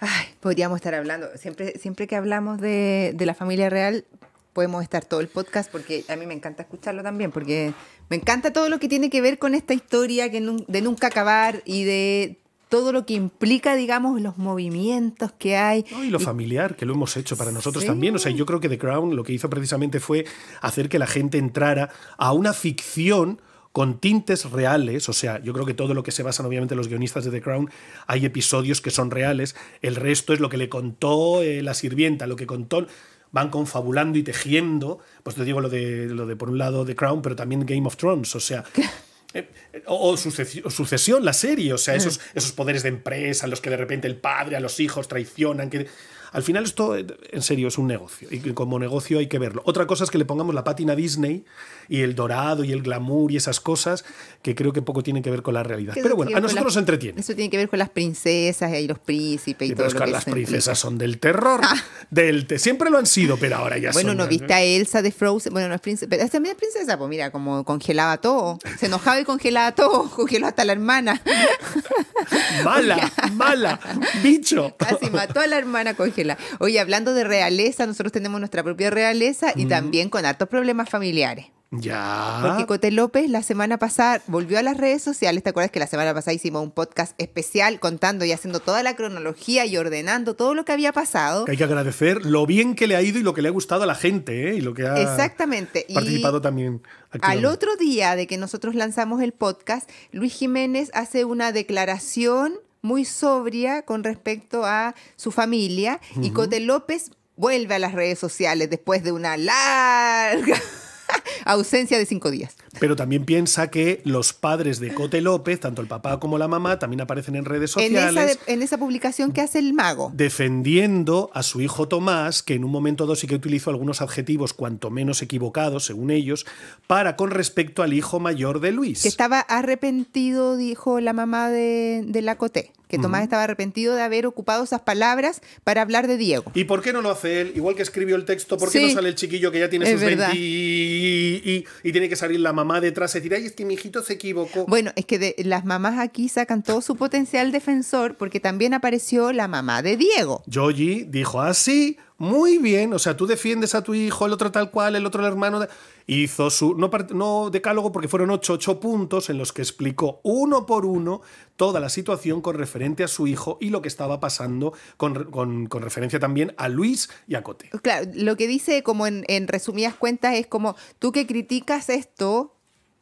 Ay, podríamos estar hablando, siempre, siempre que hablamos de, de la familia real, podemos estar todo el podcast porque a mí me encanta escucharlo también, porque me encanta todo lo que tiene que ver con esta historia que de nunca acabar y de todo lo que implica, digamos, los movimientos que hay. y lo familiar, que lo hemos hecho para nosotros también. O sea, yo creo que The Crown lo que hizo precisamente fue hacer que la gente entrara a una ficción con tintes reales, o sea, yo creo que todo lo que se basan obviamente los guionistas de The Crown, hay episodios que son reales, el resto es lo que le contó eh, la sirvienta, lo que contó, van confabulando y tejiendo. Pues te digo lo de, lo de por un lado The Crown, pero también Game of Thrones. O sea. Eh, o, sucesión, la serie, o sea, mm. esos, esos poderes de empresa, los que de repente el padre a los hijos traicionan, que, al final esto, eh, en serio, es un negocio y como negocio hay que verlo. Otra cosa es que le pongamos la pátina Disney y el dorado y el glamour y esas cosas que creo que poco tienen que ver con la realidad. Pero bueno, a nosotros nos entretiene. Eso tiene que ver con las princesas y los príncipes y todo lo que Las princesas son del terror, ah. del te siempre lo han sido, pero ahora ya bueno, son. Bueno, no viste a Elsa de Frozen, bueno, no es princesa, pero también es princesa, pues mira, como congelaba todo, se enojaba y congelaba todo, [laughs] congeló hasta la hermana. [laughs] mala, [laughs] mala, bicho. Casi mató a la hermana congelada. Oye, hablando de realeza, nosotros tenemos nuestra propia realeza y también con hartos problemas familiares. Ya. Porque Cote López la semana pasada volvió a las redes sociales. ¿Te acuerdas que la semana pasada hicimos un podcast especial contando y haciendo toda la cronología y ordenando todo lo que había pasado? hay que agradecer lo bien que le ha ido y lo que le ha gustado a la gente, ¿eh? Y lo que ha Exactamente. participado y también. Al otro día de que nosotros lanzamos el podcast, Luis Jiménez hace una declaración muy sobria con respecto a su familia y Cote López vuelve a las redes sociales después de una larga [laughs] Ausencia de cinco días. Pero también piensa que los padres de Cote López, tanto el papá como la mamá, también aparecen en redes sociales. En esa, publicación que hace el mago. Defendiendo a su hijo Tomás, que en un momento dos sí que utilizó algunos adjetivos cuanto menos equivocados, según ellos, para con respecto al hijo mayor de Luis. Que estaba arrepentido, dijo la mamá de, de la Cote que Tomás estaba arrepentido de haber ocupado esas palabras para hablar de Diego. ¿Y por qué no lo hace él? Igual que escribió el texto, ¿por qué no sale el chiquillo que ya tiene sus 20 y, tiene que salir la mamá detrás Se decir, ay, es que mi hijito se equivocó? Bueno, es que de, las mamás aquí sacan todo su potencial defensor porque también apareció la mamá de Diego. Yoji dijo así muy bien, o sea, tú defiendes a tu hijo, el otro tal cual, el otro el hermano. Hizo su, no, no decálogo porque fueron ocho, ocho puntos en los que explicó uno por uno toda la situación con referente a su hijo y lo que estaba pasando con, referencia también a Luis y a Cote. Claro, lo que dice como en, en resumidas cuentas es como, tú que criticas esto,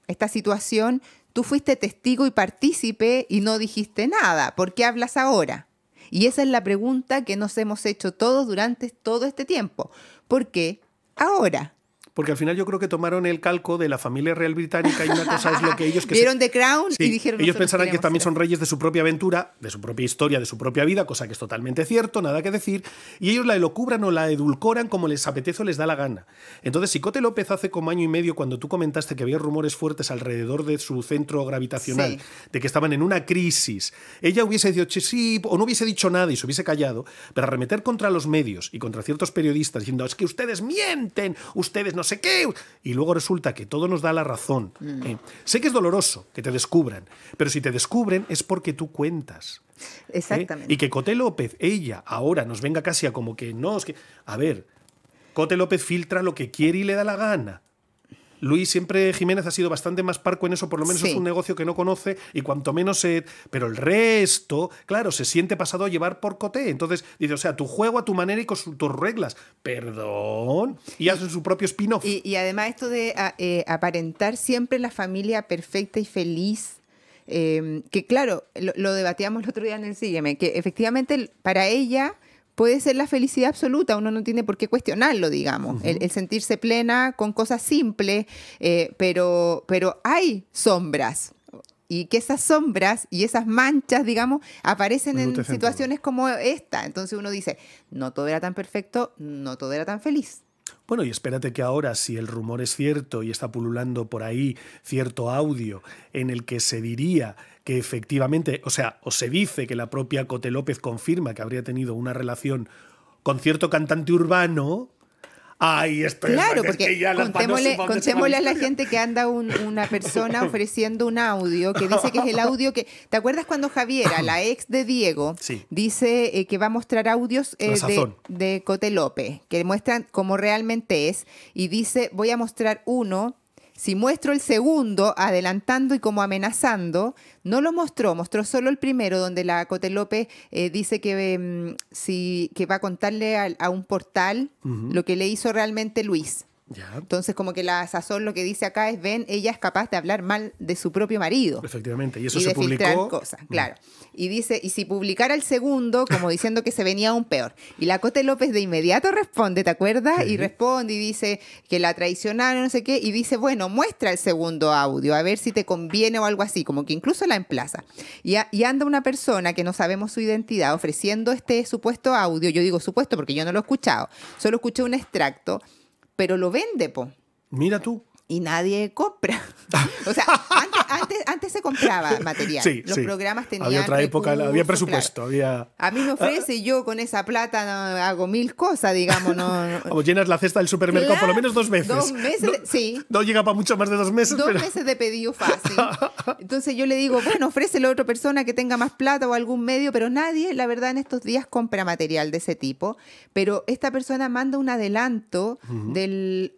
esta situación, tú fuiste testigo y partícipe y no dijiste nada, ¿por qué hablas ahora? Y esa es la pregunta que nos hemos hecho todos durante todo este tiempo. ¿Por qué ahora? porque al final yo creo que tomaron el calco de la familia real británica y una cosa es lo que ellos que vieron The Crown y dijeron ellos pensarán que también son reyes de su propia aventura, de su propia historia, de su propia vida, cosa que es totalmente cierto, nada que decir, y ellos la elocubran o la edulcoran como les apetece o les da la gana. Entonces, si Cote López hace como año y medio cuando tú comentaste que había rumores fuertes alrededor de su centro gravitacional, de que estaban en una crisis, ella hubiese dicho sí o no hubiese dicho nada y se hubiese callado, pero arremeter contra los medios y contra ciertos periodistas diciendo es que ustedes mienten, ustedes no no sé qué. Y luego resulta que todo nos da la razón. Mm. Eh, sé que es doloroso que te descubran, pero si te descubren es porque tú cuentas. ¿eh? Exactamente. Y que Cote López, ella, ahora nos venga casi a como que no, es que... A ver, Cote López filtra lo que quiere y le da la gana. Luis siempre Jiménez ha sido bastante más parco en eso, por lo menos es un negocio que no conoce y cuanto menos se. Pero el resto, claro, se siente pasado a llevar por coté. Entonces dice, o sea, tu juego a tu manera y con tus reglas. Perdón. Y, hace hacen su propio spin-off. Y, además, esto de eh, aparentar siempre la familia perfecta y feliz. Eh, que claro, lo, lo, debatíamos el otro día en el Sígueme, que efectivamente para ella puede ser la felicidad absoluta, uno no tiene por qué cuestionarlo, digamos, el, sentirse plena con cosas simples, eh, pero, pero hay sombras y que esas sombras y esas manchas, digamos, aparecen en situaciones como esta. Entonces uno dice, no todo era tan perfecto, no todo era tan feliz. Bueno, y espérate que ahora, si el rumor es cierto y está pululando por ahí cierto audio en el que se diría que efectivamente, o sea, o se dice que la propia Cote López confirma que habría tenido una relación con cierto cantante urbano, ay, esto claro, porque ya contémosle, a la gente que anda una persona [laughs] ofreciendo un audio que dice que es el audio que. ¿Te acuerdas cuando Javiera, la ex de Diego, [clears throat] dice eh, que va a mostrar audios eh, de, de Cote López, que muestran cómo realmente es, y dice: Voy a mostrar uno si muestro el segundo, adelantando y como amenazando, no lo mostró, mostró solo el primero, donde la Cote López eh, dice que, mm, que va a contarle a, un portal lo que le hizo realmente Luis. Entonces, como que la sazón lo que dice acá es, ven, ella es capaz de hablar mal de su propio marido. Efectivamente, y eso se de publicó. cosas, claro. Mm. Y dice, y si publicara el segundo, como diciendo que se venía un peor. Y la Cote López de inmediato responde, ¿te acuerdas? Y responde y dice que la traicionaron, no sé qué, y dice, bueno, muestra el segundo audio, a ver si te conviene o algo así, como que incluso la emplaza. Y, y anda una persona que no sabemos su identidad ofreciendo este supuesto audio, yo digo supuesto porque yo no lo he escuchado, solo escuché un extracto pero lo vende, po. Mira tú y nadie compra. [laughs] o sea, antes, se compraba material. Sí, Los programas tenían. Había otra época, había presupuesto. Había... A mí me ofrece y yo con esa plata hago mil cosas, digamos. No, [laughs] llenas la cesta del supermercado por lo menos dos meses, Dos meses, sí. No llega para mucho más de dos meses. Dos meses de pedido fácil. [laughs] Entonces yo le digo, bueno, ofrécelo a otra persona que tenga más plata o algún medio, pero nadie, la verdad, en estos días compra material de ese tipo. Pero esta persona manda un adelanto del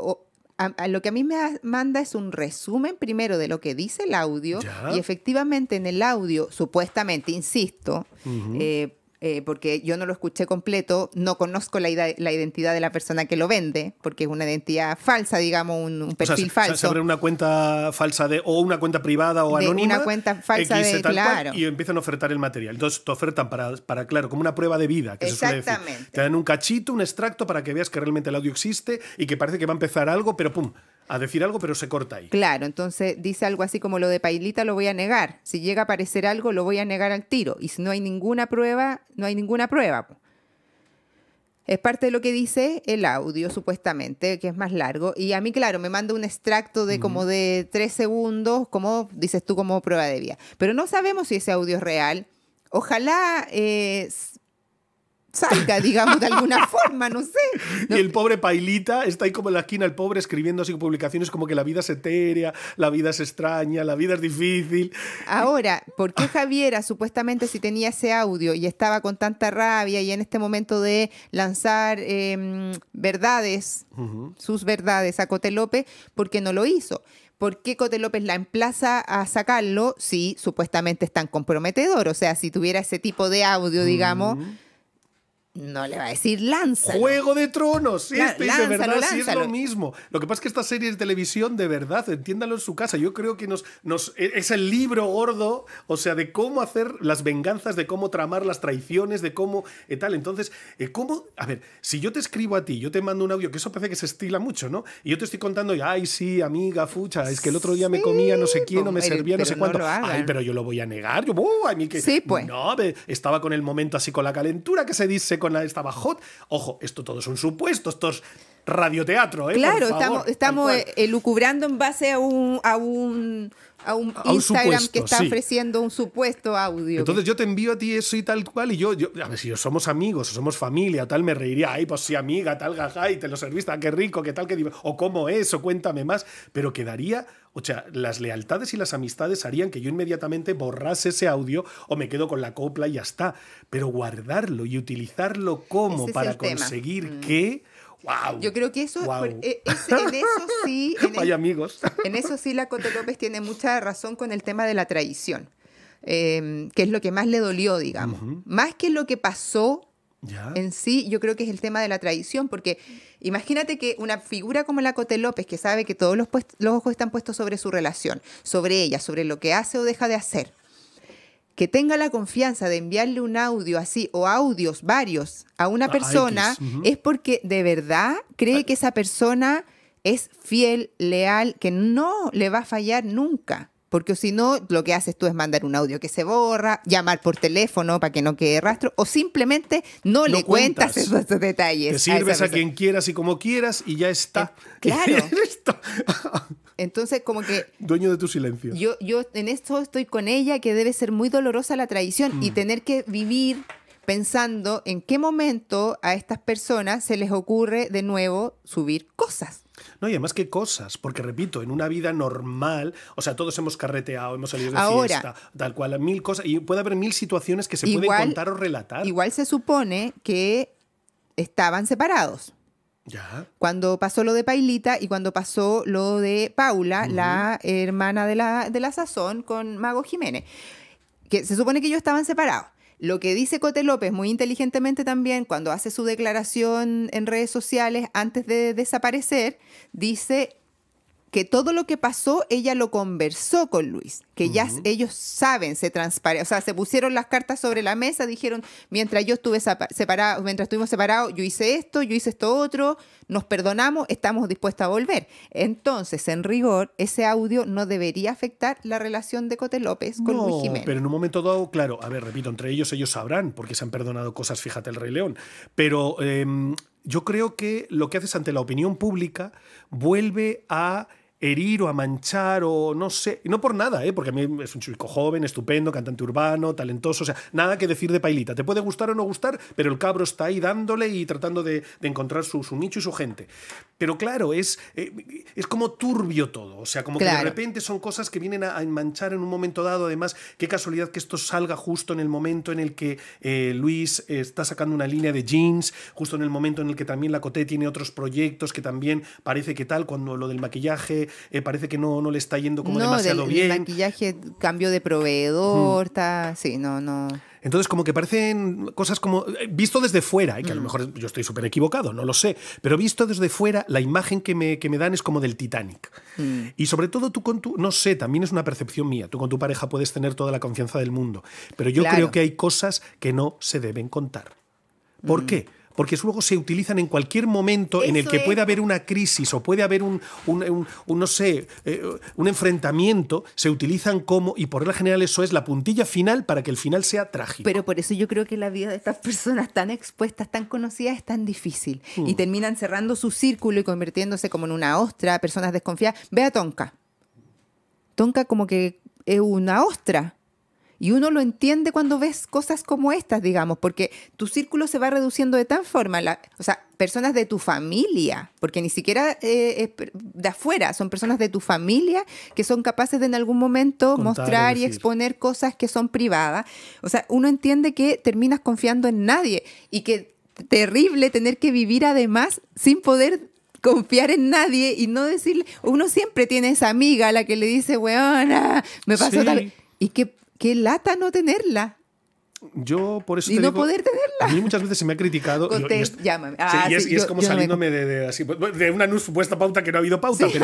lo que a mí me manda es un resumen primero de lo que dice el audio y efectivamente en el audio, supuestamente, insisto, eh, porque yo no lo escuché completo, no conozco la, identidad de la persona que lo vende, porque es una identidad falsa, digamos, un, perfil o sea, falso. Se abre una cuenta falsa de, o una cuenta privada o de Una cuenta falsa y empiezan a ofertar el material. Entonces te ofertan para, claro, como una prueba de vida, que Exactamente. Te dan un cachito, un extracto para que veas que realmente el audio existe y que parece que va a empezar algo, pero pum, a decir algo, pero se corta ahí. Claro, entonces dice algo así como lo de Pailita lo voy a negar. Si llega a aparecer algo, lo voy a negar al tiro. Y si no hay ninguna prueba, no hay ninguna prueba. Es parte de lo que dice el audio, supuestamente, que es más largo. Y a mí, claro, me manda un extracto de como de tres segundos, como dices tú, como prueba de vía. Pero no sabemos si ese audio es real. Ojalá eh, salga, digamos, de alguna [laughs] forma, no sé. Y el pobre Pailita está ahí como en la esquina, el pobre escribiendo así publicaciones como que la vida es etérea, la vida es extraña, la vida es difícil. Ahora, ¿por qué Javiera supuestamente si tenía ese audio y estaba con tanta rabia y en este momento de lanzar em, verdades, sus verdades a Cote López, por qué no lo hizo? ¿Por qué Cote López la emplaza a sacarlo si supuestamente es tan comprometedor? O sea, si tuviera ese tipo de audio, digamos... No le va a decir lanza Juego de Tronos, sí, este, de verdad sí es lo mismo. Lo que pasa es que esta serie de televisión, de verdad, entiéndalo en su casa. Yo creo que nos, e, es el libro gordo, o sea, de cómo hacer las venganzas, de cómo tramar las traiciones, de cómo eh, tal. Entonces, eh, ¿cómo? A ver, si yo te escribo a ti, yo te mando un audio, que eso parece que se estila mucho, ¿no? Y yo te estoy contando, ay, sí, amiga, fucha, es que el otro día me comía no sé quién, o me servía no sé cuánto. ay, pero yo lo voy a negar. Yo, a mí que. Sí, pues. No, estaba con el momento así, con la calentura que se dice con la, esta hot. Ojo, esto todo son supuestos, esto es radioteatro, ¿eh? Claro, estamos, lucubrando eh, elucubrando en base a un a un Instagram que está ofreciendo un supuesto audio. Entonces yo te envío a ti eso y tal cual, y yo, yo a ver, si somos amigos, o somos familia, tal, me reiría, ay, pues sí, amiga, tal, gajá y te lo serviste, ah, qué rico, qué tal, qué o cómo es, o cuéntame más, pero quedaría... O sea, las lealtades y las amistades harían que yo inmediatamente borrase ese audio o me quedo con la copla y ya está. Pero guardarlo y utilizarlo como para conseguir mm. que yo creo que eso, eh, en eso sí. [laughs] En amigos. [laughs] En eso sí, la Cote López tiene mucha razón con el tema de la traición, em, que es lo que más le dolió, digamos. Más que lo que pasó en sí, yo creo que es el tema de la traición, porque imagínate que una figura como la Cote López, que sabe que todos los ojos están puestos sobre su relación, sobre ella, sobre lo que hace o deja de hacer tenga la confianza de enviarle un audio así o audios varios a una ah, persona es porque de verdad cree ah. que esa persona es fiel, leal, que no le va a fallar nunca. Porque si no, lo que haces tú es mandar un audio que se borra, llamar por teléfono para que no quede rastro, o simplemente no, le cuentas, esos detalles. Te sirves a quien quieras y como quieras y ya está. Eh, claro. [laughs] [laughs] Entonces, como que... Dueño de tu silencio. Yo, yo en esto estoy con ella, que debe ser muy dolorosa la traición y mm. tener que vivir pensando en qué momento a estas personas se les ocurre de nuevo subir cosas. No, y además qué cosas, porque repito, en una vida normal, o sea, todos hemos carreteado, hemos salido de Ahora, fiesta, tal cual, mil cosas, y puede haber mil situaciones que se pueden contar o relatar. Igual se supone que estaban separados. Cuando pasó lo de Pailita y cuando pasó lo de Paula, la hermana de la, de la Sazón, con Mago Jiménez. Que se supone que ellos estaban separados. Lo que dice Cote López muy inteligentemente también cuando hace su declaración en redes sociales antes de desaparecer, dice que todo lo que pasó ella lo conversó con Luis que ya ellos saben, se transpare, o sea, se pusieron las cartas sobre la mesa, dijeron, mientras yo estuve separado, mientras estuvimos separados, yo hice esto, yo hice esto otro, nos perdonamos, estamos dispuestos a volver. Entonces, en rigor, ese audio no debería afectar la relación de Cote López con Luis Jiménez. Pero en un momento dado, claro, a ver, repito, entre ellos ellos sabrán, porque se han perdonado cosas, fíjate el Rey León, pero em, yo creo que lo que haces ante la opinión pública vuelve a herir o a manchar o no sé, no por nada, ¿eh? porque a mí es un chico joven, estupendo, cantante urbano, talentoso, o sea, nada que decir de Pailita. Te puede gustar o no gustar, pero el cabro está ahí dándole y tratando de, encontrar su, su, nicho y su gente. Pero claro, es, eh, es como turbio todo, o sea, como que de repente son cosas que vienen a, enmanchar manchar en un momento dado, además, qué casualidad que esto salga justo en el momento en el que eh, Luis eh, está sacando una línea de jeans, justo en el momento en el que también la Coté tiene otros proyectos que también parece que tal, cuando lo del maquillaje eh, parece que no, no le está yendo como demasiado bien. El maquillaje, cambio de proveedor, tal, sí, no, no. Entonces, como que parecen cosas como. Eh, visto desde fuera, y que a lo mm. mejor yo estoy súper equivocado, no lo sé, pero visto desde fuera, la imagen que me, dan es como del Titanic. Mm. Y sobre todo tú con tu. No sé, también es una percepción mía. Tú con tu pareja puedes tener toda la confianza del mundo, pero yo creo que hay cosas que no se deben contar. ¿Por mm. qué? porque luego se utilizan en cualquier momento en el que pueda puede haber una crisis o puede haber un, no sé, eh, un enfrentamiento, se utilizan como, y por regla general eso es la puntilla final para que el final sea trágico. Pero por eso yo creo que la vida de estas personas tan expuestas, tan conocidas, es tan difícil. Y mm. terminan cerrando su círculo y convirtiéndose como en una ostra, personas desconfiadas. Ve a Tonka. Tonka como que es una ostra y uno lo entiende cuando ves cosas como estas, digamos, porque tu círculo se va reduciendo de tal forma, o sea, personas de tu familia, porque ni siquiera eh, de afuera, son personas de tu familia que son capaces de en algún momento mostrar y exponer cosas que son privadas. O sea, uno entiende que terminas confiando en nadie y que terrible tener que vivir además sin poder confiar en nadie y no decirle, uno siempre tiene esa amiga a la que le dice, weona, me pasó tal... ¿Y qué qué lata no tenerla yo por eso. Y no poder tenerla. A mí muchas veces se me ha criticado. y, es, ah, como saliéndome de, una supuesta pauta que no ha habido pauta. [laughs]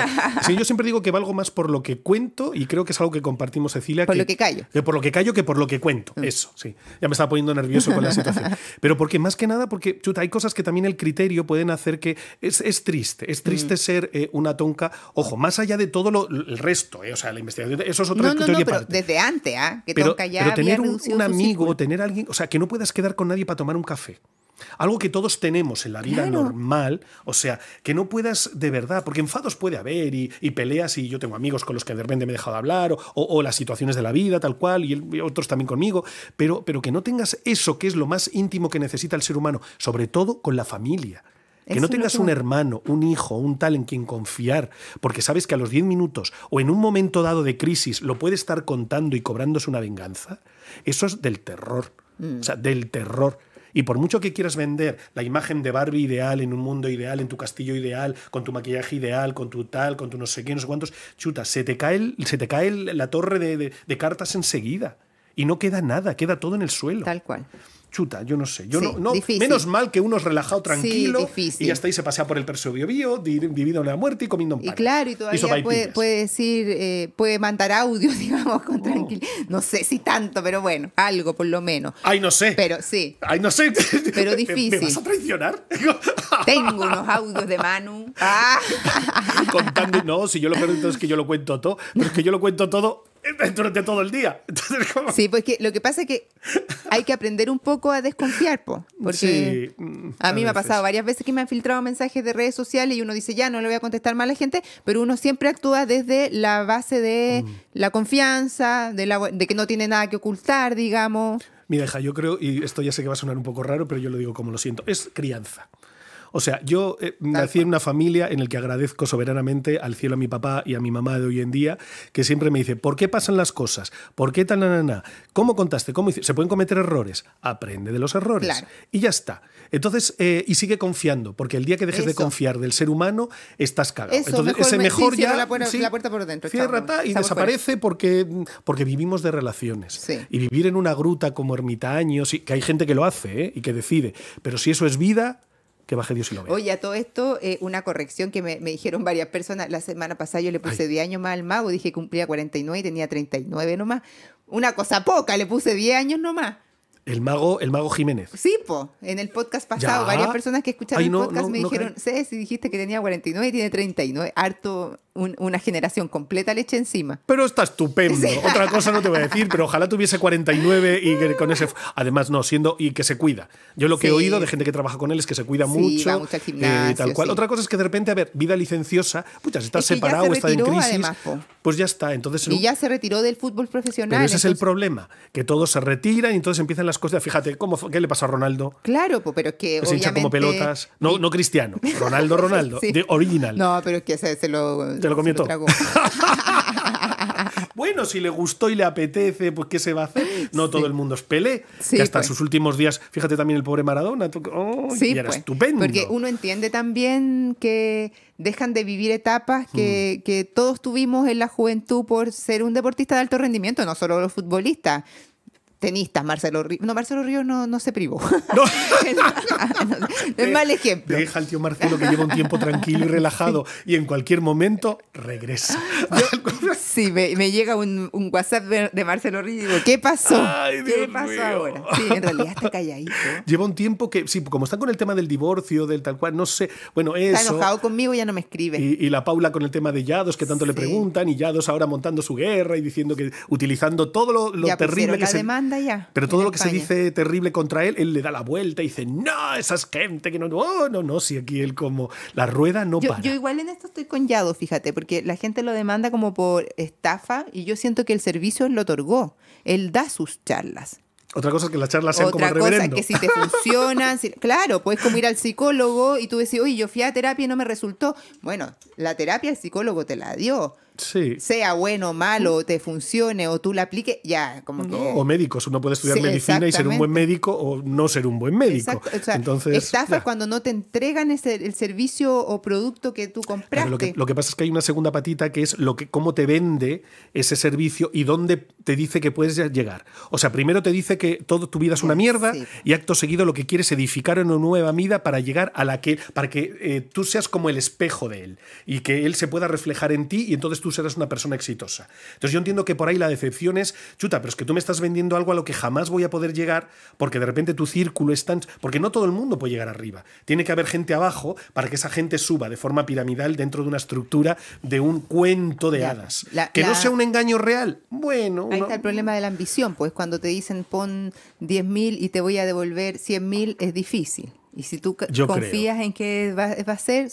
Sí. yo siempre digo que valgo más por lo que cuento y creo que es algo que compartimos, Cecilia. Por lo que callo. por lo que callo que por lo que cuento. Mm. Eso, sí. Ya me estaba poniendo nervioso con la situación. [laughs] pero porque más que nada, porque hay cosas que también el criterio pueden hacer que. Es, es triste. Es triste mm. ser eh, una tonca. Ojo, más allá de todo lo, el resto, eh, o sea, la investigación. Eso es otra no, no, pero desde antes, ¿ah? Que tonca ya. Pero tener un, un amigo, alguien, o sea, que no puedas quedar con nadie para tomar un café. Algo que todos tenemos en la vida normal, o sea, que no puedas de verdad, porque enfados puede haber y, peleas y yo tengo amigos con los que de repente me he dejado hablar o, las situaciones de la vida tal cual y, otros también conmigo, pero, pero que no tengas eso que es lo más íntimo que necesita el ser humano, sobre todo con la familia. Que no tengas un hermano, un hijo, un tal en quien confiar, porque sabes que a los 10 minutos o en un momento dado de crisis lo puede estar contando y cobrándose una venganza. Eso es del terror. Mm. O sea, del terror. Y por mucho que quieras vender la imagen de Barbie ideal, en un mundo ideal, en tu castillo ideal, con tu maquillaje ideal, con tu tal, con tu no sé qué, no sé cuántos, chuta, se te cae, el, se te cae la torre de cartas enseguida. Y no queda nada, queda todo en el suelo. Tal cual chuta, yo no sé. Yo no, menos mal que uno es relajado, tranquilo, y hasta ahí se pasea por el Perseo Bio, vivido en la muerte y comiendo un pan. Y claro, y todavía puede, decir, eh, puede mandar audio, [laughs] digamos, con oh. No sé si tanto, pero bueno, algo por lo menos. Ay, no sé. Pero sí. Ay, no sé. [laughs] Pero [laughs] difícil. ¿Me, vas a traicionar? Tengo unos audios de Manu. Contando, no, si yo lo es que yo lo cuento todo, pero es que yo lo cuento todo [laughs] durante todo el día. Sí, porque pues lo que pasa es que hay que aprender un poco a desconfiar, porque a mí me ha pasado varias veces que me han filtrado mensajes de redes sociales y uno dice, ya, no le voy a contestar mal a la gente, pero uno siempre actúa desde la base de mm. la confianza, de, la, de que no tiene nada que ocultar, digamos. Mira, hija, yo creo, y esto ya sé que va a sonar un poco raro, pero yo lo digo como lo siento, es crianza. O sea, yo eh, nací en una familia en la que agradezco soberanamente al cielo a mi papá y a mi mamá de hoy en día, que siempre me dice, ¿por qué pasan las cosas? ¿Por qué tan nanana? ¿Cómo contaste? ¿Cómo Se pueden cometer errores. Aprende de los errores. Y ya está. Entonces, eh, y sigue confiando, porque el día que dejes de confiar del ser humano, estás cagado. Entonces, mejor, ese mejor ya. Cierra y desaparece porque, porque vivimos de relaciones. Y vivir en una gruta como ermitaños, y, que hay gente que lo hace ¿eh? y que decide. Pero si eso es vida, que baje Dios y lo vea. Oye, a todo esto, eh, una corrección que me, dijeron varias personas. La semana pasada yo le puse 10 años más al mago, dije que cumplía 49 y tenía 39 nomás. Una cosa poca, le puse 10 años nomás. El mago, el mago Jiménez. Sí, po. En el podcast pasado, varias personas que escucharon el podcast me dijeron, sé eh. si dijiste que tenía 49 y tiene 39. Harto, una generación completa leche encima. Pero está estupendo. Otra cosa no te voy a decir, pero ojalá tuviese 49 y que con ese. [laughs] Además, no, siendo. Y que se cuida. Yo lo que he oído de gente que trabaja con él es que se cuida mucho. Va eh, tal cual. Otra cosa es que de repente, a ver, vida licenciosa, muchas estás separado, está en crisis. pues ya está. Entonces, y ya se retiró del fútbol profesional. Pero ese es el problema, que todos se retiran y entonces empiezan las cosas. Fíjate, ¿cómo, ¿qué le pasa a Ronaldo? Claro, pero que. se hincha como pelotas. No, no cristiano. Ronaldo, [laughs] Ronaldo. De original. No, pero es que se lo. [laughs] bueno, si le gustó y le apetece, pues ¿qué se va a hacer? No todo el mundo es Pelé. y hasta pues. sus últimos días, fíjate también el pobre Maradona, oh, sí, era pues, estupendo. Porque uno entiende también que dejan de vivir etapas que, mm. que, todos tuvimos en la juventud por ser un deportista de alto rendimiento, no solo los futbolistas tenistas, Marcelo Ríos. No, Marcelo Ríos no, no se privó. [laughs] es mal ejemplo. Deja al tío Marcelo que lleva un tiempo tranquilo y relajado y en cualquier momento regresa. sí, me, llega un, WhatsApp de, Marcelo Ríos y digo, ¿qué pasó? ¿Qué pasó ahora? Sí, en realidad está calladito. Lleva un tiempo que, sí, como está con el tema del divorcio, del tal cual, no sé. Bueno, eso. Está enojado conmigo, ya no me escribe. Y, la Paula con el tema de Yados, que tanto le preguntan, y Yados ahora montando su guerra y diciendo que utilizando todo lo, lo terrible que, que se, pero todo lo que se dice terrible contra él, él le da la vuelta y dice, no, esas gente que no, oh, no, no, si aquí él como, la rueda no yo, para. Yo igual en esto estoy con fíjate, porque la gente lo demanda como por estafa y yo siento que el servicio lo otorgó. Él da sus charlas. Otra cosa es que las charlas sean Otra como cosa, que si te [laughs] funcionan, claro, puedes como ir al psicólogo y tú decís, oye, yo fui a terapia y no me resultó. Bueno, la terapia el psicólogo te la dio sea bueno, o malo, te funcione o tú la apliques, ya, como que... O médicos, uno puede estudiar medicina y ser un buen médico o no ser un buen médico. Exacto. Entonces, cuando no te entregan el servicio o producto que tú compraste. lo, que, pasa es que hay una segunda patita que es lo que, cómo te vende ese servicio y dónde te dice que puedes llegar. O sea, primero te dice que toda tu vida es una mierda y acto seguido lo que quieres es edificar una nueva vida para llegar a la que, para que eh, tú seas como el espejo de él y que él se pueda reflejar en ti y entonces tú tú serás una persona exitosa. Entonces yo entiendo que por ahí la decepción es, chuta, pero es que tú me estás vendiendo algo a lo que jamás voy a poder llegar porque de repente tu círculo es tan... Porque no todo el mundo puede llegar arriba. Tiene que haber gente abajo para que esa gente suba de forma piramidal dentro de una estructura de un cuento de hadas. que no sea un engaño real. Bueno. Ahí está el problema de la ambición, pues cuando te dicen pon 10.000 y te voy a devolver 100.000 es difícil. Y si tú confías en que va, a ser,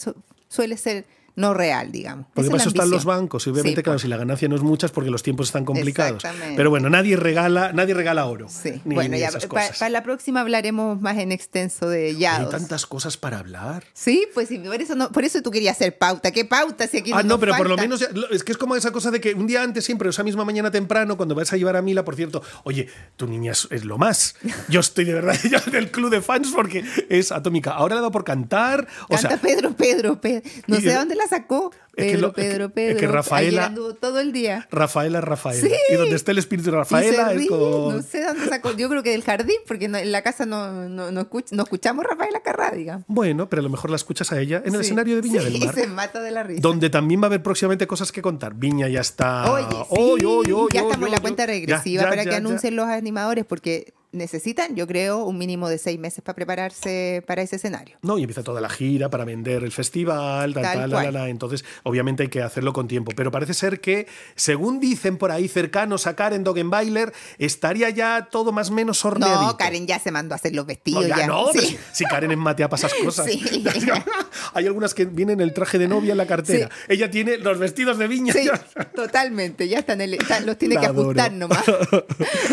suele ser no real, digamos. Porque están los bancos. Y obviamente, claro, si la ganancia no es muchas porque los tiempos están complicados. Pero bueno, nadie regala, nadie regala oro. Sí. bueno, para la próxima hablaremos más en extenso de ya. Hay tantas cosas para hablar. Sí, pues por eso, por eso tú querías hacer pauta. ¿Qué pauta si aquí no Ah, no, pero por lo menos es que es como esa cosa de que un día antes siempre, o esa misma mañana temprano, cuando vas a llevar a Mila, por cierto, oye, tu niña es, lo más. Yo estoy de verdad [laughs] del club de fans porque es atómica. Ahora le he dado por cantar. O Canta sea, Pedro, Pedro, Pedro. No sé dónde la sacó. Pedro, que Pedro, Pedro. Rafaela. todo el día. Rafaela, Rafaela. Y donde está el espíritu de Rafaela. No sé dónde sacó. Yo creo que del jardín, porque en la casa no, escuchamos Rafaela Carrá, digamos. Bueno, pero a lo mejor la escuchas a ella en el escenario de Viña del Mar. Y [laughs] se mata de la risa. Donde también va a haber próximamente cosas que contar. Viña ya está. ya estamos en la cuenta regresiva para que anuncien los animadores, porque necesitan, yo creo, un mínimo de seis meses para prepararse para ese escenario. No, y empieza toda la gira para vender el festival, tal, tal, tal, entonces obviamente hay que hacerlo con tiempo, pero parece ser que, según dicen por ahí cercanos a Karen Dogenbailer, estaría ya todo más o menos horneadito. No, Karen ya se mandó a hacer los vestidos. ya, no, si, Karen es matea para esas [laughs] cosas. [laughs] hay algunas que vienen el traje de novia en la cartera. Ella tiene los vestidos de viña. [laughs] totalmente, ya están, los tiene que ajustar nomás.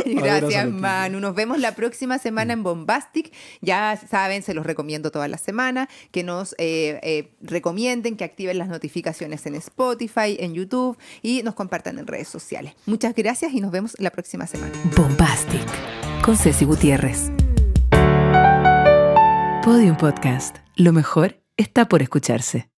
Gracias, Man, nos vemos la próxima semana en Bombastic. Ya saben, se los recomiendo toda la semana, que nos eh, eh, recomienden, que activen las notificaciones en Spotify, en YouTube y nos compartan en redes sociales. Muchas gracias y nos vemos la próxima semana. Bombastic con Ceci Gutiérrez. Podium Podcast. Lo mejor está por escucharse.